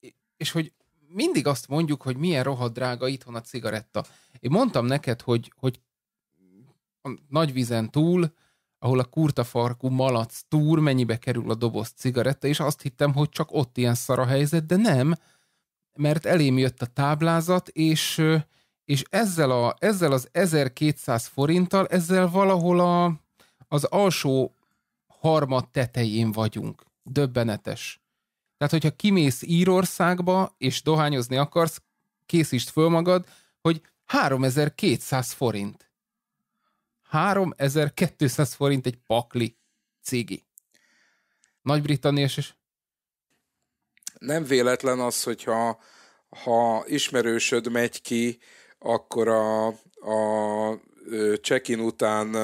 Speaker 1: és, és hogy mindig azt mondjuk, hogy milyen rohadt drága itthon a cigaretta. Én mondtam neked, hogy, hogy a vízen túl ahol a kurtafarkú malac túr mennyibe kerül a doboz cigaretta, és azt hittem, hogy csak ott ilyen szar a helyzet, de nem, mert elém jött a táblázat, és, és ezzel, a, ezzel az 1200 forinttal, ezzel valahol a, az alsó harmad tetején vagyunk. Döbbenetes. Tehát, hogyha kimész Írországba, és dohányozni akarsz, készítsd föl magad, hogy 3200 forint. 3200 forint egy pakli cigi. Nagy-Britannia is.
Speaker 2: Nem véletlen az, hogyha ha ismerősöd megy ki, akkor a, a check-in után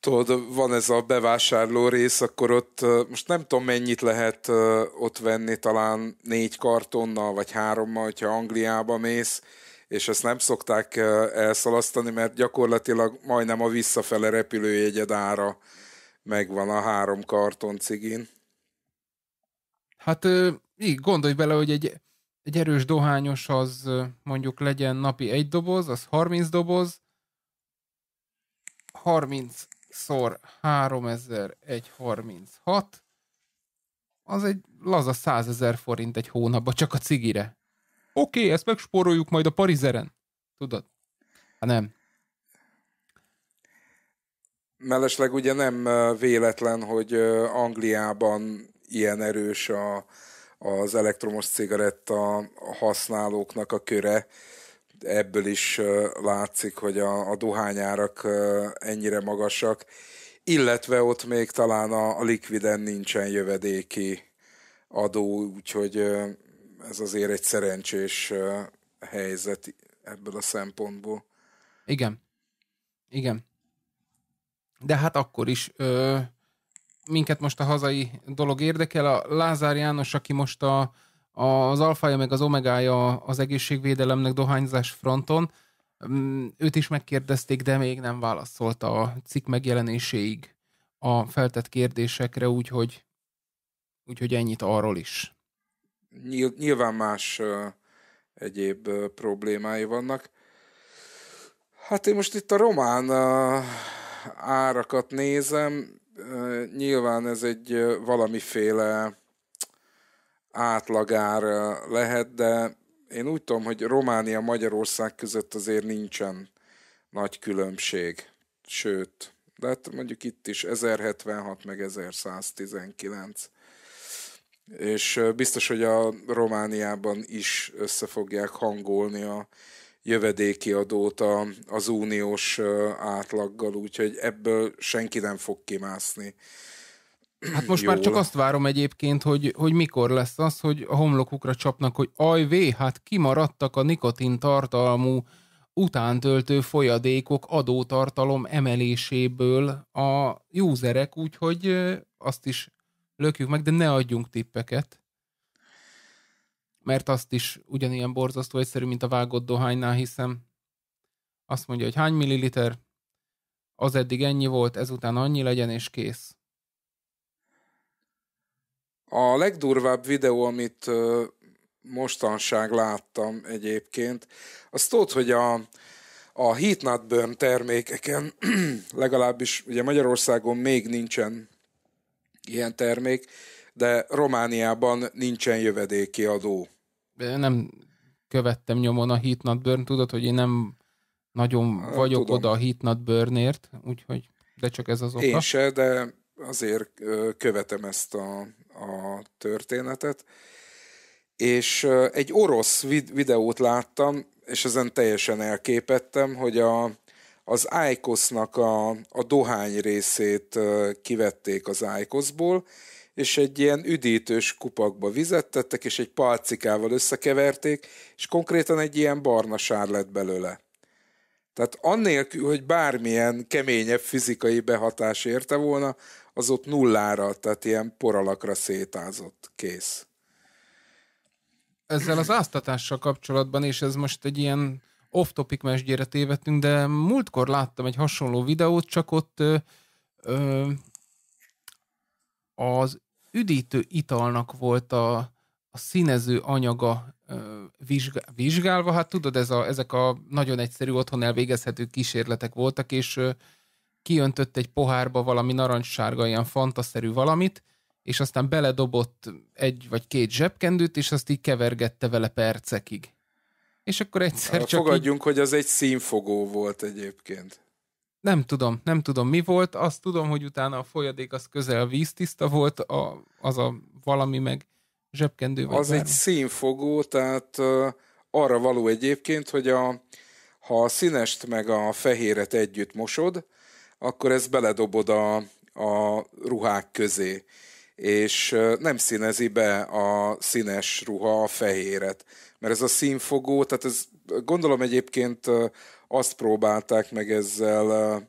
Speaker 2: tudod, van ez a bevásárló rész, akkor ott most nem tudom mennyit lehet ott venni, talán négy kartonnal, vagy hárommal, hogyha Angliába mész, és ezt nem szokták eh, elszalasztani, mert gyakorlatilag majdnem a visszafele repülőjegyed ára megvan a három karton cigin.
Speaker 1: Hát így gondolj bele, hogy egy, egy erős dohányos az mondjuk legyen napi egy doboz, az 30 doboz, 30 szor 3136, az egy laza 100 ezer forint egy hónapba csak a cigire. Oké, okay, ezt megspóroljuk majd a Parizeren. Tudod? Hát nem.
Speaker 2: Mellesleg ugye nem véletlen, hogy Angliában ilyen erős a, az elektromos cigaretta használóknak a köre. Ebből is látszik, hogy a, a dohányárak ennyire magasak, illetve ott még talán a, a likviden nincsen jövedéki adó, úgyhogy ez azért egy szerencsés helyzet ebből a szempontból.
Speaker 1: Igen. Igen. De hát akkor is ö, minket most a hazai dolog érdekel. A Lázár János, aki most a, a, az alfája meg az omegája az egészségvédelemnek dohányzás fronton, mm, őt is megkérdezték, de még nem válaszolt a cikk megjelenéséig a feltett kérdésekre, úgyhogy, úgyhogy ennyit arról is
Speaker 2: nyilván más egyéb problémái vannak. Hát én most itt a román árakat nézem, nyilván ez egy valamiféle átlagár lehet, de én úgy tudom, hogy Románia-Magyarország között azért nincsen nagy különbség. Sőt, de hát mondjuk itt is 1076 meg 1119. És biztos, hogy a Romániában is össze fogják hangolni a jövedéki adót az uniós átlaggal, úgyhogy ebből senki nem fog kimászni. Hát most Jól. már csak azt
Speaker 1: várom egyébként, hogy, hogy mikor lesz az, hogy a homlokukra csapnak, hogy ajvé, hát kimaradtak a nikotin tartalmú utántöltő folyadékok adótartalom emeléséből a userek, úgyhogy azt is lökjük meg, de ne adjunk tippeket. Mert azt is ugyanilyen borzasztó egyszerű, mint a vágott dohánynál, hiszem azt mondja, hogy hány milliliter, az eddig ennyi volt, ezután annyi legyen, és kész.
Speaker 2: A legdurvább videó, amit mostanság láttam egyébként, az tudod, hogy a, a heat not burn termékeken, [CLEARS THROAT] legalábbis ugye Magyarországon még nincsen ilyen termék, de Romániában nincsen jövedéki adó.
Speaker 1: De nem követtem nyomon a Heat Not Burn, tudod, hogy én nem nagyon vagyok Tudom. oda a Heat Not Burnért, úgyhogy, de csak ez az oka. Én
Speaker 2: se, de azért követem ezt a, a történetet. És egy orosz videót láttam, és ezen teljesen elképettem, hogy a, az ájkosznak a, a dohány részét kivették az ájkoszból, és egy ilyen üdítős kupakba tettek, és egy palcikával összekeverték, és konkrétan egy ilyen barna sár lett belőle. Tehát annélkül, hogy bármilyen keményebb fizikai behatás érte volna, az ott nullára, tehát ilyen poralakra szétázott, kész.
Speaker 1: Ezzel az áztatással kapcsolatban, és ez most egy ilyen off-topic mesgyére tévedtünk, de múltkor láttam egy hasonló videót, csak ott ö, ö, az üdítő italnak volt a, a színező anyaga ö, vizsgál, vizsgálva. Hát tudod, ez a, ezek a nagyon egyszerű otthon elvégezhető kísérletek voltak, és ö, kiöntött egy pohárba valami narancssárga, ilyen fantaszerű valamit, és aztán beledobott egy vagy két zsebkendőt, és azt így kevergette vele percekig és akkor egyszer csak Fogadjunk,
Speaker 2: így... hogy az egy színfogó volt egyébként.
Speaker 1: Nem tudom, nem tudom mi volt, azt tudom, hogy utána a folyadék az közel víztiszta volt, a, az a valami meg zsebkendő. Vagy az bármi. egy
Speaker 2: színfogó, tehát arra való egyébként, hogy a, ha a színest meg a fehéret együtt mosod, akkor ezt beledobod a, a ruhák közé, és nem színezi be a színes ruha a fehéret, mert ez a színfogó, tehát ez gondolom egyébként azt próbálták meg ezzel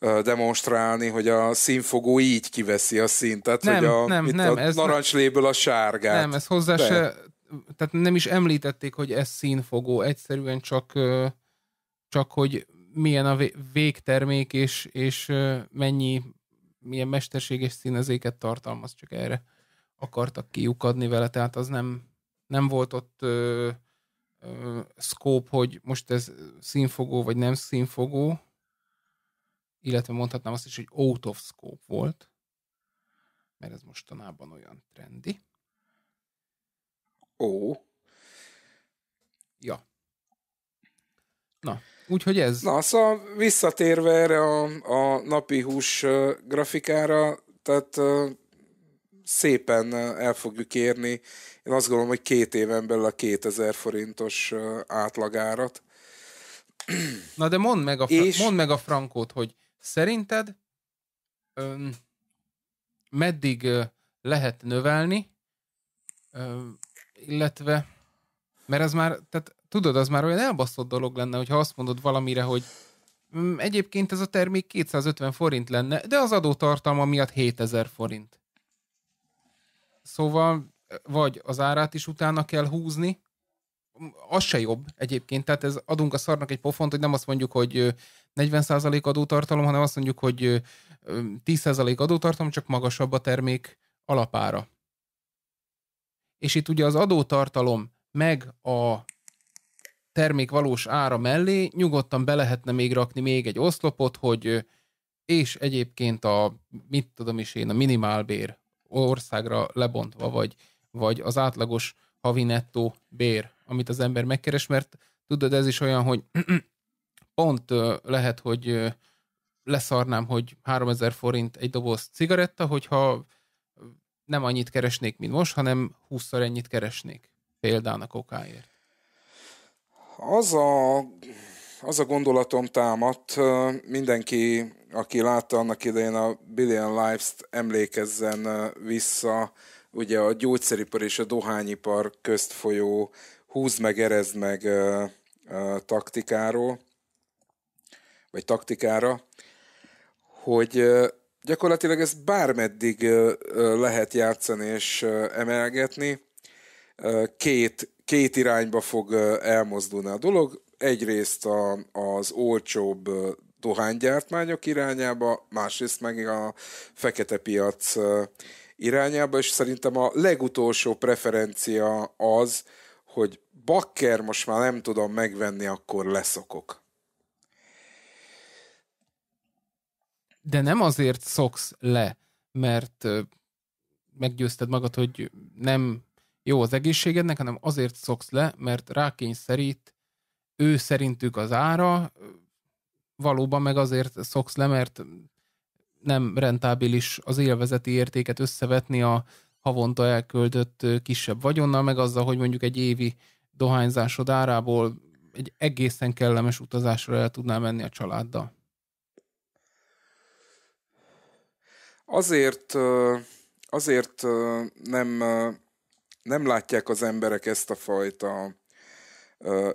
Speaker 2: demonstrálni, hogy a színfogó így kiveszi a színt, tehát nem, hogy a, nem, nem, a ez narancsléből nem, a sárgát. Nem, ez hozzá De. se,
Speaker 1: tehát nem is említették, hogy ez színfogó, egyszerűen csak, csak hogy milyen a végtermék, és, és mennyi, milyen mesterséges színezéket tartalmaz, csak erre akartak kiukadni vele, tehát az nem, nem volt ott ö, ö, scope, hogy most ez színfogó vagy nem színfogó, illetve mondhatnám azt is, hogy out of scope volt, mert ez mostanában olyan trendi. Ó. Oh. Ja. Na, úgyhogy ez.
Speaker 2: Na, szóval visszatérve erre a, a napi hús grafikára, tehát szépen el fogjuk érni. Én azt gondolom, hogy két éven belül a 2000 forintos átlagárat.
Speaker 1: Na de mondd meg a, fra- és... mondd meg a frankót, hogy szerinted öm, meddig lehet növelni, öm, illetve mert ez már, tehát tudod, az már olyan elbaszott dolog lenne, hogyha azt mondod valamire, hogy mm, egyébként ez a termék 250 forint lenne, de az adótartalma miatt 7000 forint. Szóval vagy az árát is utána kell húzni, az se jobb egyébként, tehát ez adunk a szarnak egy pofont, hogy nem azt mondjuk, hogy 40% adótartalom, hanem azt mondjuk, hogy 10% adótartalom, csak magasabb a termék alapára. És itt ugye az adótartalom meg a termék valós ára mellé nyugodtan be lehetne még rakni még egy oszlopot, hogy és egyébként a, mit tudom is én, a minimálbér, országra lebontva, vagy, vagy az átlagos havi nettó bér, amit az ember megkeres, mert tudod, ez is olyan, hogy [CLEARS THROAT] pont lehet, hogy leszarnám, hogy 3000 forint egy doboz cigaretta, hogyha nem annyit keresnék, mint most, hanem 20 ennyit keresnék példának okáért.
Speaker 2: Az a, az a gondolatom támadt, mindenki aki látta annak idején a Billion Lives-t, emlékezzen vissza, ugye a gyógyszeripar és a dohányipar közt folyó húz meg, erezd meg ö, taktikáról, vagy taktikára, hogy ö, gyakorlatilag ezt bármeddig lehet játszani és ö, emelgetni. két, két irányba fog elmozdulni a dolog. Egyrészt a, az olcsóbb dohánygyártmányok irányába, másrészt meg a fekete piac irányába, és szerintem a legutolsó preferencia az, hogy bakker most már nem tudom megvenni, akkor leszokok.
Speaker 1: De nem azért szoksz le, mert meggyőzted magad, hogy nem jó az egészségednek, hanem azért szoksz le, mert rákényszerít ő szerintük az ára, valóban meg azért szoksz le, mert nem rentábilis az élvezeti értéket összevetni a havonta elköltött kisebb vagyonnal, meg azzal, hogy mondjuk egy évi dohányzásod árából egy egészen kellemes utazásra el tudnál menni a családdal.
Speaker 2: Azért, azért nem, nem látják az emberek ezt a fajta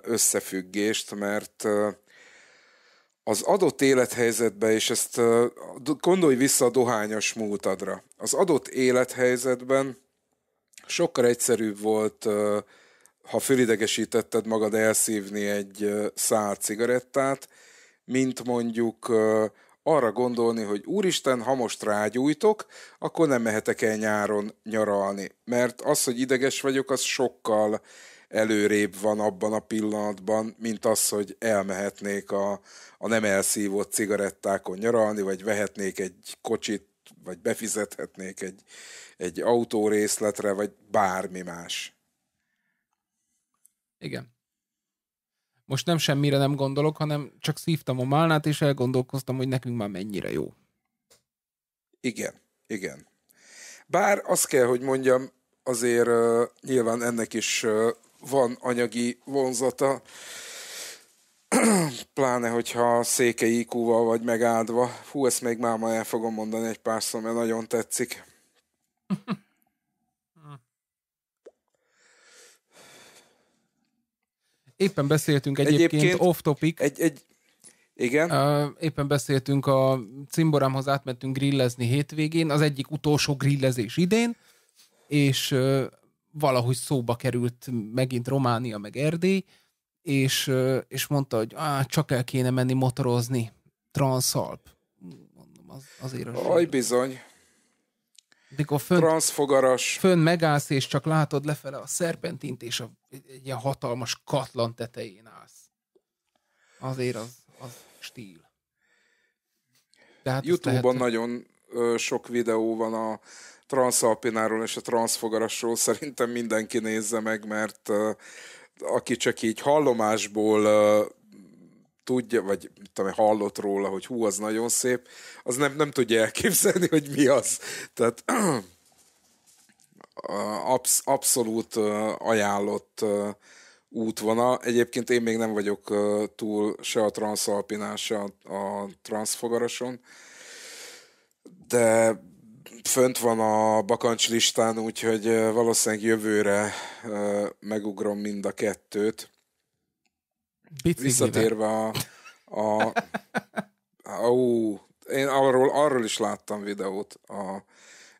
Speaker 2: összefüggést, mert az adott élethelyzetbe, és ezt gondolj vissza a dohányos múltadra, az adott élethelyzetben sokkal egyszerűbb volt, ha fölidegesítetted magad elszívni egy szál cigarettát, mint mondjuk arra gondolni, hogy úristen, ha most rágyújtok, akkor nem mehetek el nyáron nyaralni. Mert az, hogy ideges vagyok, az sokkal előrébb van abban a pillanatban, mint az, hogy elmehetnék a, a nem elszívott cigarettákon nyaralni, vagy vehetnék egy kocsit, vagy befizethetnék egy, egy autórészletre, vagy bármi más.
Speaker 1: Igen. Most nem semmire nem gondolok, hanem csak szívtam a málnát, és elgondolkoztam, hogy nekünk már mennyire jó. Igen,
Speaker 2: igen. Bár azt kell, hogy mondjam, azért uh, nyilván ennek is uh, van anyagi vonzata, [CLEARS THROAT] pláne, hogyha székei iq vagy megáldva. Hú, ezt még máma el fogom mondani egy pár szó, mert nagyon tetszik. [LAUGHS]
Speaker 1: Éppen beszéltünk egyébként, egyébként off-topic. Egy, egy, igen. Éppen beszéltünk a cimborámhoz, átmentünk grillezni hétvégén, az egyik utolsó grillezés idén, és valahogy szóba került megint Románia, meg Erdély, és, és mondta, hogy á, csak el kéne menni motorozni, Transalp.
Speaker 2: Mondom, az, azért a Aj, bizony.
Speaker 1: Mikor fönn, Transfogaras. Fönn megállsz, és csak látod lefele a szerpentint, és a, egy ilyen hatalmas katlan tetején állsz. Azért az,
Speaker 2: az stíl.
Speaker 1: hát Youtube-on lehet,
Speaker 2: nagyon ö, sok videó van a transzalpináról és a transzfogarasról szerintem mindenki nézze meg, mert aki csak így hallomásból tudja, vagy tudom, hallott róla, hogy hú, az nagyon szép, az nem, nem tudja elképzelni, hogy mi az. Tehát absz, abszolút ajánlott útvona. Egyébként én még nem vagyok túl se a transzalpinás, se a, a transfogarason, de fönt van a bakancslistán, úgyhogy valószínűleg jövőre megugrom mind a kettőt. Biciklivel. Visszatérve a... a, a ó, én arról, arról is láttam videót a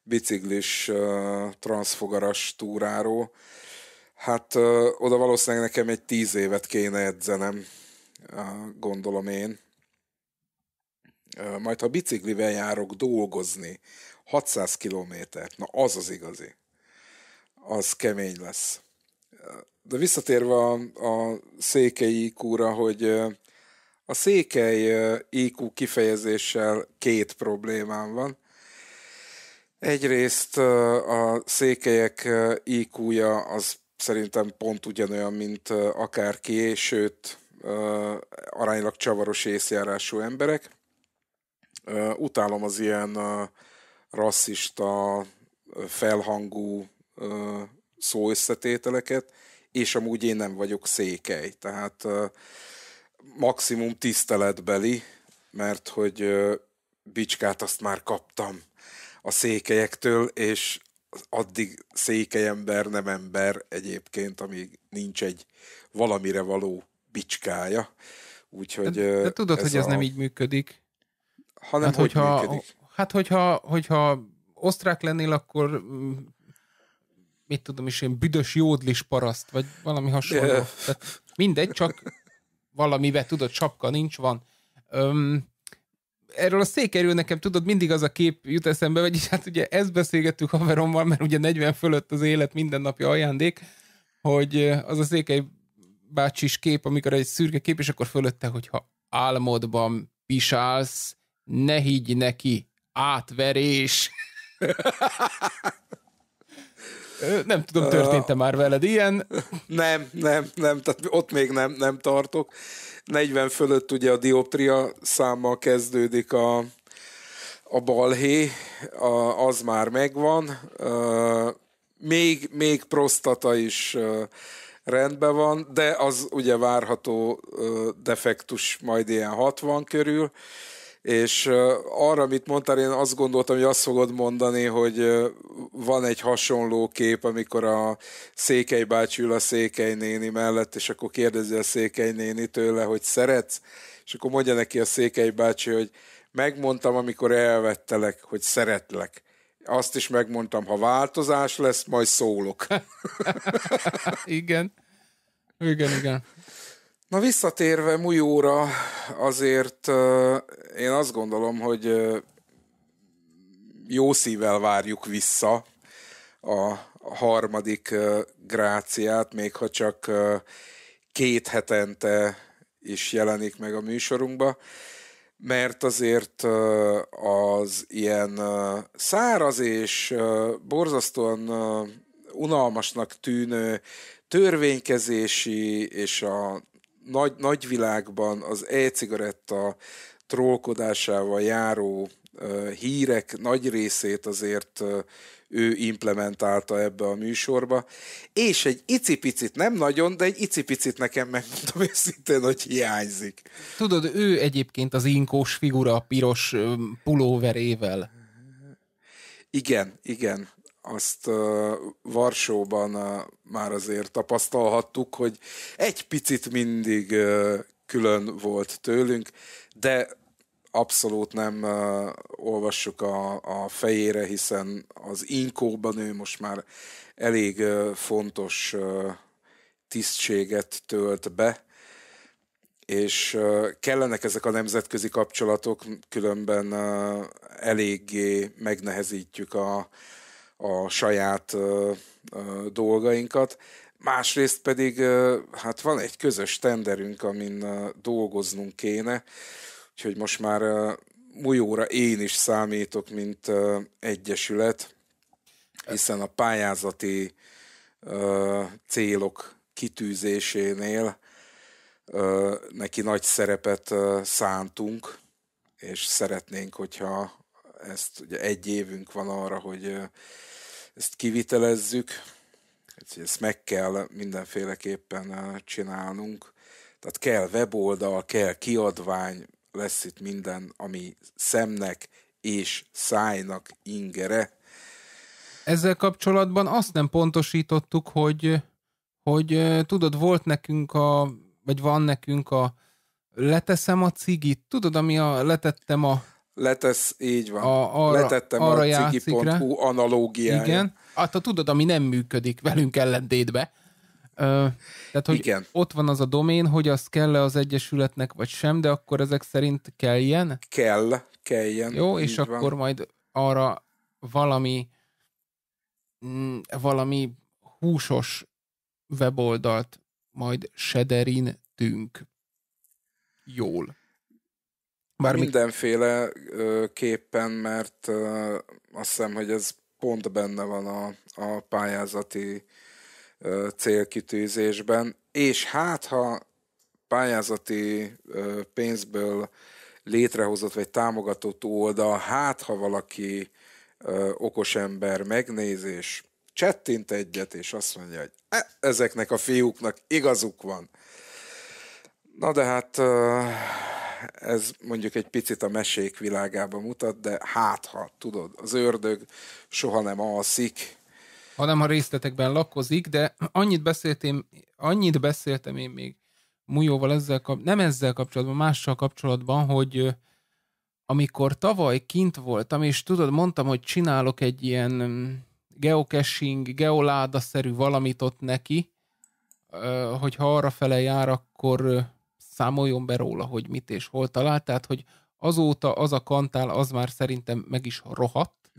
Speaker 2: biciklis uh, transfogaras túráról. Hát uh, oda valószínűleg nekem egy tíz évet kéne edzenem, uh, gondolom én. Uh, majd ha biciklivel járok dolgozni, 600 kilométert. Na az az igazi. Az kemény lesz. De visszatérve a, a székely iq hogy a székely IQ kifejezéssel két problémám van. Egyrészt a székelyek IQ-ja az szerintem pont ugyanolyan, mint akárki, sőt, aránylag csavaros észjárású emberek. Utálom az ilyen rasszista, felhangú szóösszetételeket, és amúgy én nem vagyok székely, tehát maximum tiszteletbeli, mert hogy bicskát azt már kaptam a székelyektől, és addig székely ember nem ember egyébként, amíg nincs egy valamire való bicskája. Úgyhogy... De, de tudod, ez hogy ez a... nem így
Speaker 1: működik? Hanem hát, hogy hogyha, működik? Hát, hogyha, hogyha osztrák lennél, akkor mm, mit tudom is én, büdös jódlis paraszt, vagy valami hasonló. Yeah. Tehát mindegy, csak valamivel tudod, sapka nincs, van. Öm, erről a székerül nekem tudod, mindig az a kép jut eszembe, vagyis hát ugye ezt beszélgettük haverommal, mert ugye 40 fölött az élet mindennapi ajándék, hogy az a székely bácsis kép, amikor egy szürke kép, és akkor fölötte, hogyha álmodban pisálsz, ne higgy neki, átverés. Nem tudom, történt-e már veled ilyen?
Speaker 2: Nem, nem, nem, tehát ott még nem, nem tartok. 40 fölött ugye a dioptria számmal kezdődik a, a balhé, a, az már megvan. Még, még prostata is rendben van, de az ugye várható defektus majd ilyen 60 körül és arra, amit mondtál, én azt gondoltam, hogy azt fogod mondani, hogy van egy hasonló kép, amikor a Székely bácsi ül a Székely néni mellett, és akkor kérdezi a Székely néni tőle, hogy szeretsz, és akkor mondja neki a Székely bácsi, hogy megmondtam, amikor elvettelek, hogy szeretlek. Azt is megmondtam, ha változás lesz, majd szólok. [LAUGHS] igen. Igen, igen. Na visszatérve Mujóra, azért én azt gondolom, hogy jó szívvel várjuk vissza a harmadik gráciát, még ha csak két hetente is jelenik meg a műsorunkba, mert azért az ilyen száraz és borzasztóan unalmasnak tűnő törvénykezési és a nagy, nagy világban az e-cigaretta trollkodásával járó hírek nagy részét azért ő implementálta ebbe a műsorba, és egy icipicit, nem nagyon, de egy icipicit nekem megmondom őszintén, hogy hiányzik.
Speaker 1: Tudod, ő egyébként az inkós figura piros pulóverével.
Speaker 2: Igen, igen azt Varsóban már azért tapasztalhattuk, hogy egy picit mindig külön volt tőlünk, de abszolút nem uh, olvassuk a, a fejére, hiszen az inkóban ő most már elég uh, fontos uh, tisztséget tölt be, és uh, kellenek ezek a nemzetközi kapcsolatok, különben uh, eléggé megnehezítjük a, a saját dolgainkat. Másrészt pedig hát van egy közös tenderünk, amin dolgoznunk kéne, úgyhogy most már mújóra én is számítok, mint egyesület, hiszen a pályázati célok kitűzésénél neki nagy szerepet szántunk, és szeretnénk, hogyha ezt ugye egy évünk van arra, hogy ezt kivitelezzük, ezt meg kell mindenféleképpen eh, csinálnunk. Tehát kell weboldal, kell kiadvány, lesz itt minden, ami szemnek és szájnak ingere.
Speaker 1: Ezzel kapcsolatban azt nem pontosítottuk, hogy, hogy eh, tudod, volt nekünk a, vagy van nekünk a leteszem a cigit, tudod, ami a letettem a
Speaker 2: Letesz, így van. A, arra, Letettem arra a cigi.hu analógiáját. Igen.
Speaker 1: Hát, ha tudod, ami nem működik velünk ellentétbe. Ö, tehát, hogy Igen. ott van az a domén, hogy az kell-e az Egyesületnek, vagy sem, de akkor ezek szerint kelljen? Kell, kelljen. Jó, és van. akkor majd arra valami mm, valami húsos weboldalt majd sederintünk jól. Bármit...
Speaker 2: Mindenféle képpen, mert azt hiszem, hogy ez pont benne van a, a pályázati célkitűzésben, és hát ha pályázati pénzből létrehozott vagy támogatott oldal, hát ha valaki okos ember megnéz és csettint egyet, és azt mondja, hogy e, ezeknek a fiúknak igazuk van. Na de hát ez mondjuk egy picit a mesék világába mutat, de hát ha, tudod, az ördög soha nem alszik.
Speaker 1: Hanem a részletekben lakozik, de annyit beszéltem, annyit beszéltem én még Mujóval ezzel kap, nem ezzel kapcsolatban, mással kapcsolatban, hogy amikor tavaly kint voltam, és tudod, mondtam, hogy csinálok egy ilyen mm, geocaching, geoláda-szerű valamit ott neki, hogyha arra fele jár, akkor számoljon be róla, hogy mit és hol talált, tehát hogy azóta az a kantál, az már szerintem meg is rohadt.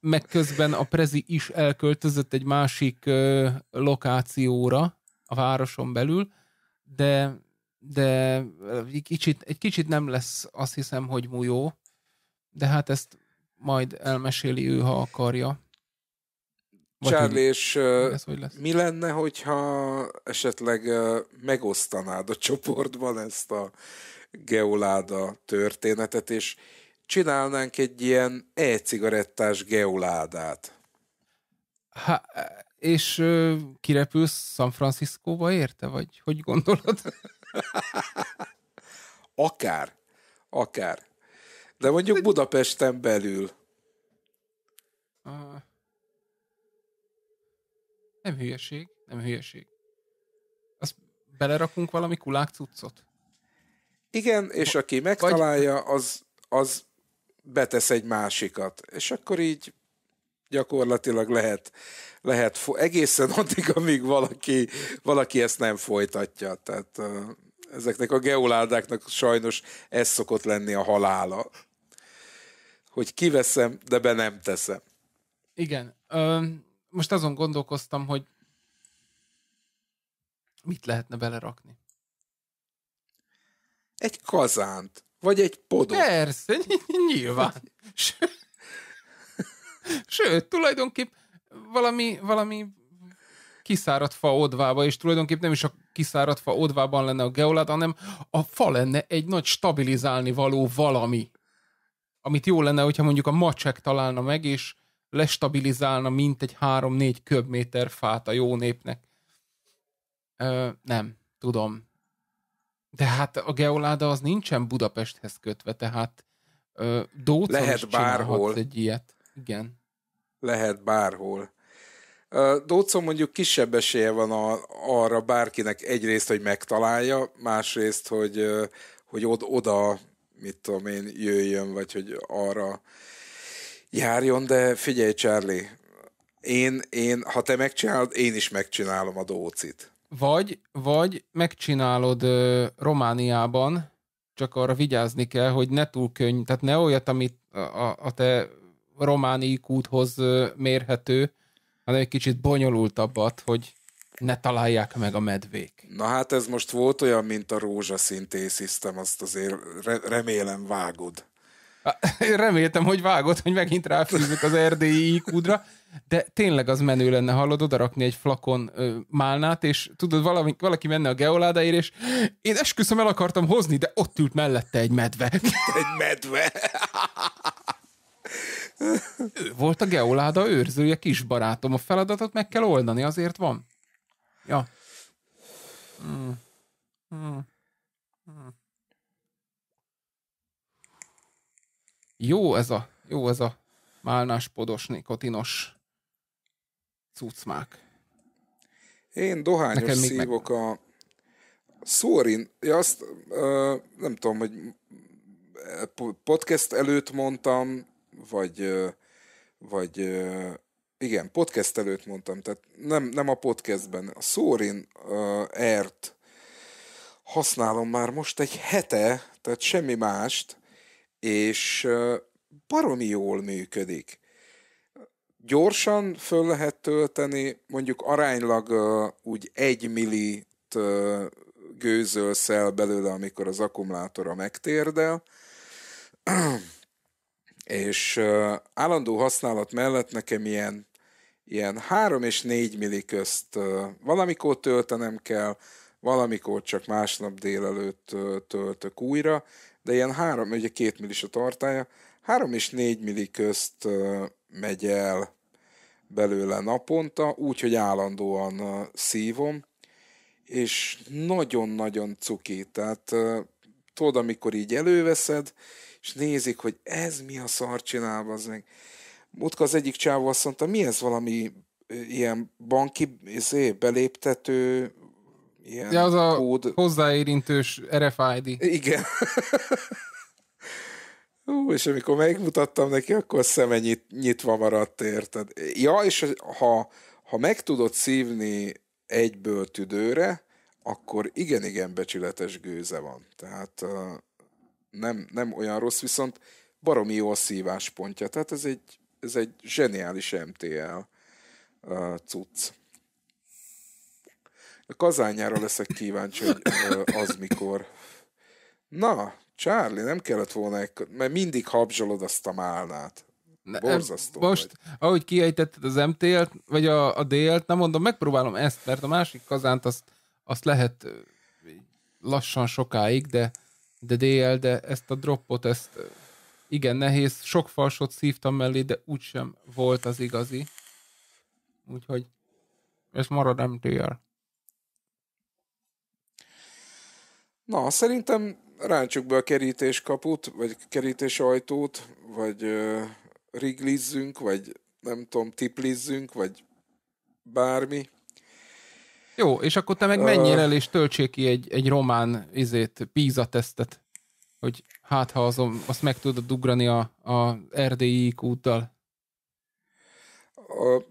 Speaker 1: Meg közben a Prezi is elköltözött egy másik ö, lokációra a városon belül, de, de egy, kicsit, egy kicsit nem lesz azt hiszem, hogy mújó, de hát ezt majd elmeséli ő, ha akarja. Charlie,
Speaker 2: és uh, lesz, hogy lesz. mi lenne, hogyha esetleg uh, megosztanád a csoportban ezt a geoláda történetet, és csinálnánk egy ilyen e-cigarettás geoládát?
Speaker 1: Ha, e, és uh, kirepülsz San Franciscóba érte, vagy hogy gondolod? [LAUGHS]
Speaker 2: akár, akár. De mondjuk Budapesten belül.
Speaker 1: Uh. Nem hülyeség, nem hülyeség. Azt belerakunk valami kulák cuccot.
Speaker 2: Igen, és aki megtalálja, az, az betesz egy másikat. És akkor így gyakorlatilag lehet, lehet fo- egészen addig, amíg valaki, valaki ezt nem folytatja. Tehát ezeknek a geoládáknak sajnos ez szokott lenni a halála. Hogy kiveszem, de be nem teszem.
Speaker 1: Igen most azon gondolkoztam, hogy mit lehetne belerakni. Egy kazánt, vagy egy podot. Persze, nyilván. Sőt, [LAUGHS] sőt tulajdonképp valami, valami kiszáradt fa odvába, és tulajdonképp nem is a kiszáradt fa odvában lenne a geolát, hanem a fa lenne egy nagy stabilizálni való valami, amit jó lenne, hogyha mondjuk a macsek találna meg, és lestabilizálna mint egy 3-4 köbméter fát a jó népnek. Ö, nem, tudom. De hát a geoláda az nincsen Budapesthez kötve, tehát ö, Lehet bárhol. egy ilyet. Igen.
Speaker 2: Lehet bárhol. Dócon mondjuk kisebb esélye van a, arra bárkinek egyrészt, hogy megtalálja, másrészt, hogy, hogy oda, mit tudom én, jöjjön, vagy hogy arra járjon, de figyelj, Charlie, én, én, ha te megcsinálod, én is megcsinálom a dócit.
Speaker 1: Vagy, vagy megcsinálod ö, Romániában, csak arra vigyázni kell, hogy ne túl könnyű, tehát ne olyat, amit a, a, a te román IQ-hoz mérhető, hanem egy kicsit bonyolultabbat, hogy ne találják meg a medvék.
Speaker 2: Na hát ez most volt olyan, mint a rózsaszín azt azért remélem vágod.
Speaker 1: Én reméltem, hogy vágod, hogy megint ráfűzök az erdélyi IQ-dra, de tényleg az menő lenne, hallod, odarakni egy flakon ö, málnát, és tudod, valami, valaki menne a geoládáért, és én esküszöm el akartam hozni, de ott ült mellette egy medve. [LAUGHS] Egy medve. Ő volt a geoláda őrzője, kis barátom. A feladatot meg kell oldani, azért van. Ja. Hmm. Hmm. Hmm. Jó ez a, jó ez a málnás, podos, nikotinos cuccmák. Én dohányos szívok
Speaker 2: meg... a Szórin, ja azt ö, nem tudom, hogy podcast előtt mondtam, vagy, vagy igen, podcast előtt mondtam, tehát nem, nem a podcastben. A Szórin ert használom már most egy hete, tehát semmi mást, és baromi jól működik. Gyorsan föl lehet tölteni, mondjuk aránylag úgy egy millit gőzölsz el belőle, amikor az akkumulátora megtérdel, és állandó használat mellett nekem ilyen, ilyen 3 és 4 milli közt valamikor töltenem kell, valamikor csak másnap délelőtt töltök újra, de ilyen három, ugye két millis a tartája, három és négy milli közt megy el belőle naponta, úgyhogy állandóan szívom, és nagyon-nagyon cuki, tehát tudod, amikor így előveszed, és nézik, hogy ez mi a szar csinál, az meg. Mutka az egyik csávó azt mondta, mi ez valami ilyen banki izé, beléptető ilyen ja, az
Speaker 1: a kód. hozzáérintős RFID. Igen. Ú, és amikor megmutattam
Speaker 2: neki, akkor szeme nyit, nyitva maradt, érted? Ja, és ha, ha meg tudod szívni egyből tüdőre, akkor igen-igen becsületes gőze van. Tehát nem, nem olyan rossz, viszont baromi jó a szíváspontja. Tehát ez egy, ez egy zseniális MTL cucc. A kazányára leszek kíváncsi, hogy az mikor. Na, Charlie, nem kellett volna, mert mindig habzsolod azt a málnát. Borzasztó. Most,
Speaker 1: vagy. ahogy kiejtetted az MTL-t, vagy a, a DL-t, nem mondom, megpróbálom ezt, mert a másik kazánt azt, azt lehet lassan sokáig, de, de DL, de ezt a droppot, ezt igen nehéz. Sok falsot szívtam mellé, de úgysem volt az igazi. Úgyhogy ez marad MTL.
Speaker 2: Na, szerintem ráncsuk be a kerítés kaput, vagy kerítés ajtót, vagy uh, riglizzünk, vagy nem tudom, tiplizzünk, vagy bármi.
Speaker 1: Jó, és akkor te meg menjél el, és töltsél ki egy, egy román izét, píza tesztet, hogy hát ha azon, azt meg tudod ugrani a, a erdélyi úttal.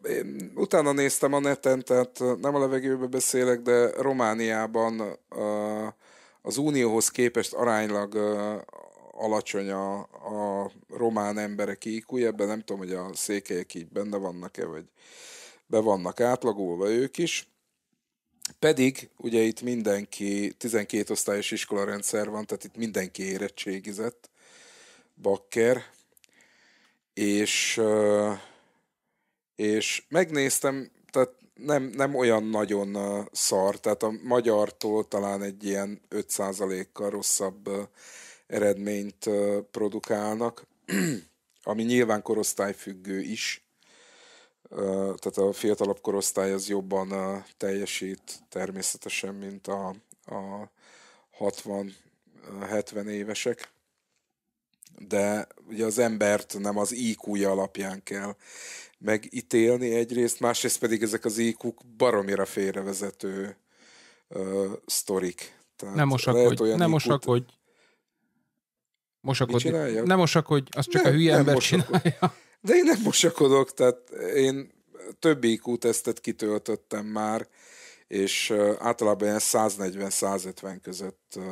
Speaker 2: én utána néztem a neten, tehát nem a levegőbe beszélek, de Romániában uh, az Unióhoz képest aránylag alacsony a, a román emberek iq ebben nem tudom, hogy a székelyek így benne vannak-e, vagy be vannak átlagolva ők is. Pedig ugye itt mindenki, 12 osztályos iskolarendszer van, tehát itt mindenki érettségizett, bakker, és, és megnéztem, tehát nem, nem olyan nagyon szar, tehát a magyartól talán egy ilyen 5%-kal rosszabb eredményt produkálnak, [CLEARS THROAT] ami nyilván korosztályfüggő is, tehát a fiatalabb korosztály az jobban teljesít természetesen, mint a, a 60-70 évesek, de ugye az embert nem az IQ-ja alapján kell megítélni egyrészt, másrészt pedig ezek az iq baromira félrevezető uh, sztorik. Tehát nem mosakodj, nem iq
Speaker 1: mosakodj. Mosakodni. Ne mosakodj, az csak nem, a hülye ember mosakod. csinálja.
Speaker 2: De én nem mosakodok, tehát én több IQ tesztet kitöltöttem már, és uh, általában ilyen 140-150 között uh,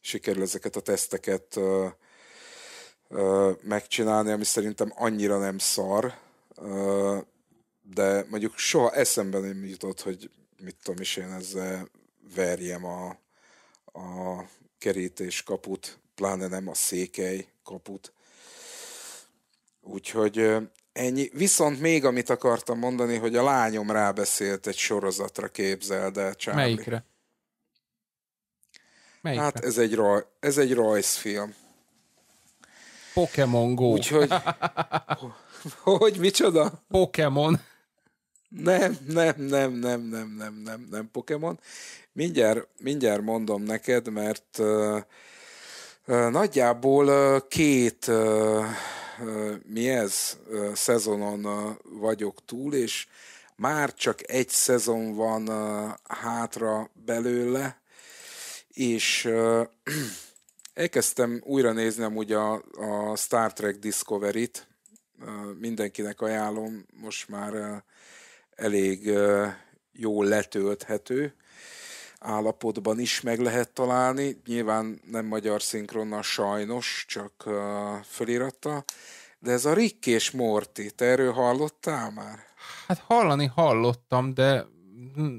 Speaker 2: sikerül ezeket a teszteket uh, megcsinálni, ami szerintem annyira nem szar, de mondjuk soha eszemben nem jutott, hogy mit tudom is én ezzel verjem a, a kerítés kaput, pláne nem a székely kaput. Úgyhogy ennyi. Viszont még amit akartam mondani, hogy a lányom rábeszélt egy sorozatra, képzel, de Charlie. Melyikre? Melyikre? Hát ez egy, raj, ez egy rajzfilm.
Speaker 1: Pokémon Go. Úgyhogy... [LAUGHS] [LAUGHS] Hogy, micsoda? Pokémon. Nem, nem, nem,
Speaker 2: nem, nem, nem, nem, nem Pokémon. Mindjárt, mindjárt mondom neked, mert uh, uh, nagyjából uh, két uh, uh, mi ez uh, szezonon uh, vagyok túl, és már csak egy szezon van uh, hátra belőle, és uh, [CLEARS THROAT] elkezdtem újra nézni, amúgy a, a Star Trek Discovery-t, mindenkinek ajánlom, most már elég jól letölthető állapotban is meg lehet találni. Nyilván nem magyar szinkronnal sajnos, csak fölíratta. De ez a Rick és Morty, te erről hallottál már?
Speaker 1: Hát hallani hallottam, de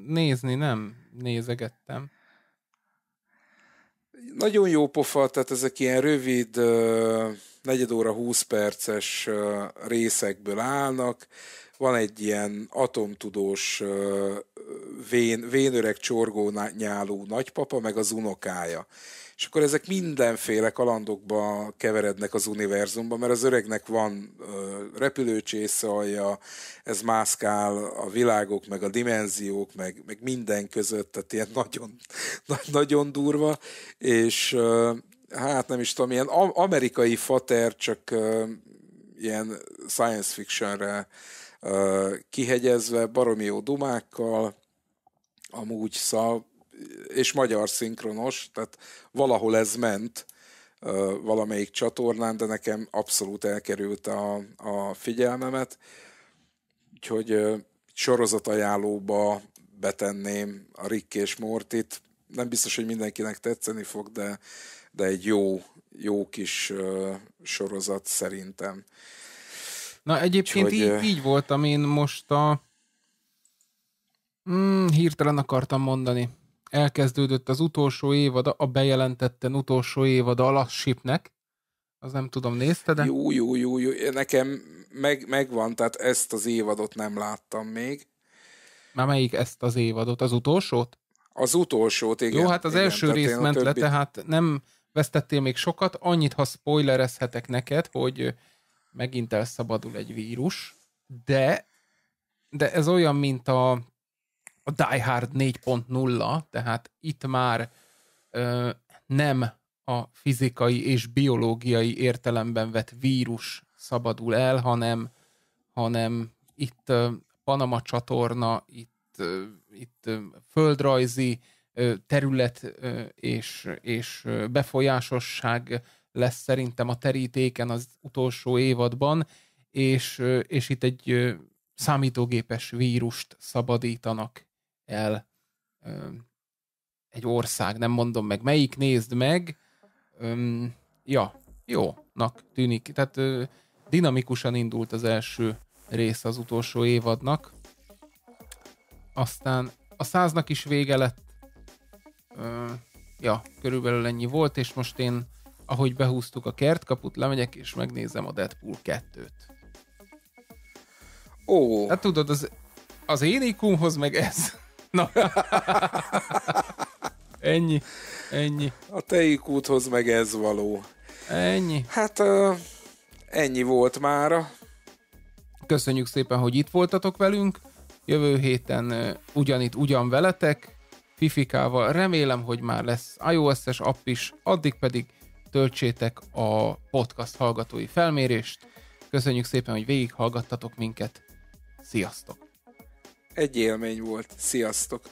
Speaker 1: nézni nem nézegettem.
Speaker 2: Nagyon jó pofa, tehát ezek ilyen rövid negyed óra 20 perces részekből állnak, van egy ilyen atomtudós vén, vénöreg csorgó nyálú nagypapa, meg az unokája. És akkor ezek mindenféle kalandokba keverednek az univerzumba, mert az öregnek van repülőcsészalja, ez mászkál a világok, meg a dimenziók, meg, meg minden között, tehát ilyen nagyon, [LAUGHS] nagyon durva, és hát nem is tudom, ilyen amerikai fater, csak uh, ilyen science fictionre uh, kihegyezve, baromi jó dumákkal, amúgy szá, és magyar szinkronos, tehát valahol ez ment uh, valamelyik csatornán, de nekem abszolút elkerült a, a figyelmemet, úgyhogy uh, sorozatajánlóba betenném a Rick és Mortit. Nem biztos, hogy mindenkinek tetszeni fog, de de egy jó, jó kis ö, sorozat szerintem.
Speaker 1: Na egyébként Úgyhogy, így, így voltam én most a... Hmm, hirtelen akartam mondani. Elkezdődött az utolsó évada, a bejelentetten utolsó évada a Lassipnek. Az nem tudom, nézte, de... Jó,
Speaker 2: jó, jó, jó. Nekem meg, megvan, tehát ezt az évadot nem láttam még.
Speaker 1: Már melyik ezt az évadot? Az utolsót? Az utolsót, igen. Jó, hát az igen, első rész ment többi... le, tehát nem, vesztettél még sokat, annyit, ha spoilerezhetek neked, hogy megint elszabadul egy vírus, de, de ez olyan, mint a, a Die Hard 4.0, tehát itt már ö, nem a fizikai és biológiai értelemben vett vírus szabadul el, hanem, hanem itt ö, Panama csatorna, itt, ö, itt ö, földrajzi, terület és, és befolyásosság lesz szerintem a terítéken az utolsó évadban, és, és itt egy számítógépes vírust szabadítanak el egy ország, nem mondom meg melyik, nézd meg. ja, jónak tűnik. Tehát dinamikusan indult az első rész az utolsó évadnak. Aztán a száznak is vége lett ja, körülbelül ennyi volt, és most én, ahogy behúztuk a kertkaput, lemegyek és megnézem a Deadpool 2-t. Ó. Hát tudod, az, az én ikumhoz meg ez. [LAUGHS] Na. ennyi, ennyi. A te
Speaker 2: ikúthoz meg ez való. Ennyi. Hát uh, ennyi volt mára.
Speaker 1: Köszönjük szépen, hogy itt voltatok velünk. Jövő héten uh, ugyanitt, ugyan veletek Fifikával. Remélem, hogy már lesz iOS-es app is, addig pedig töltsétek a podcast hallgatói felmérést. Köszönjük szépen, hogy végighallgattatok minket. Sziasztok!
Speaker 2: Egy élmény volt. Sziasztok!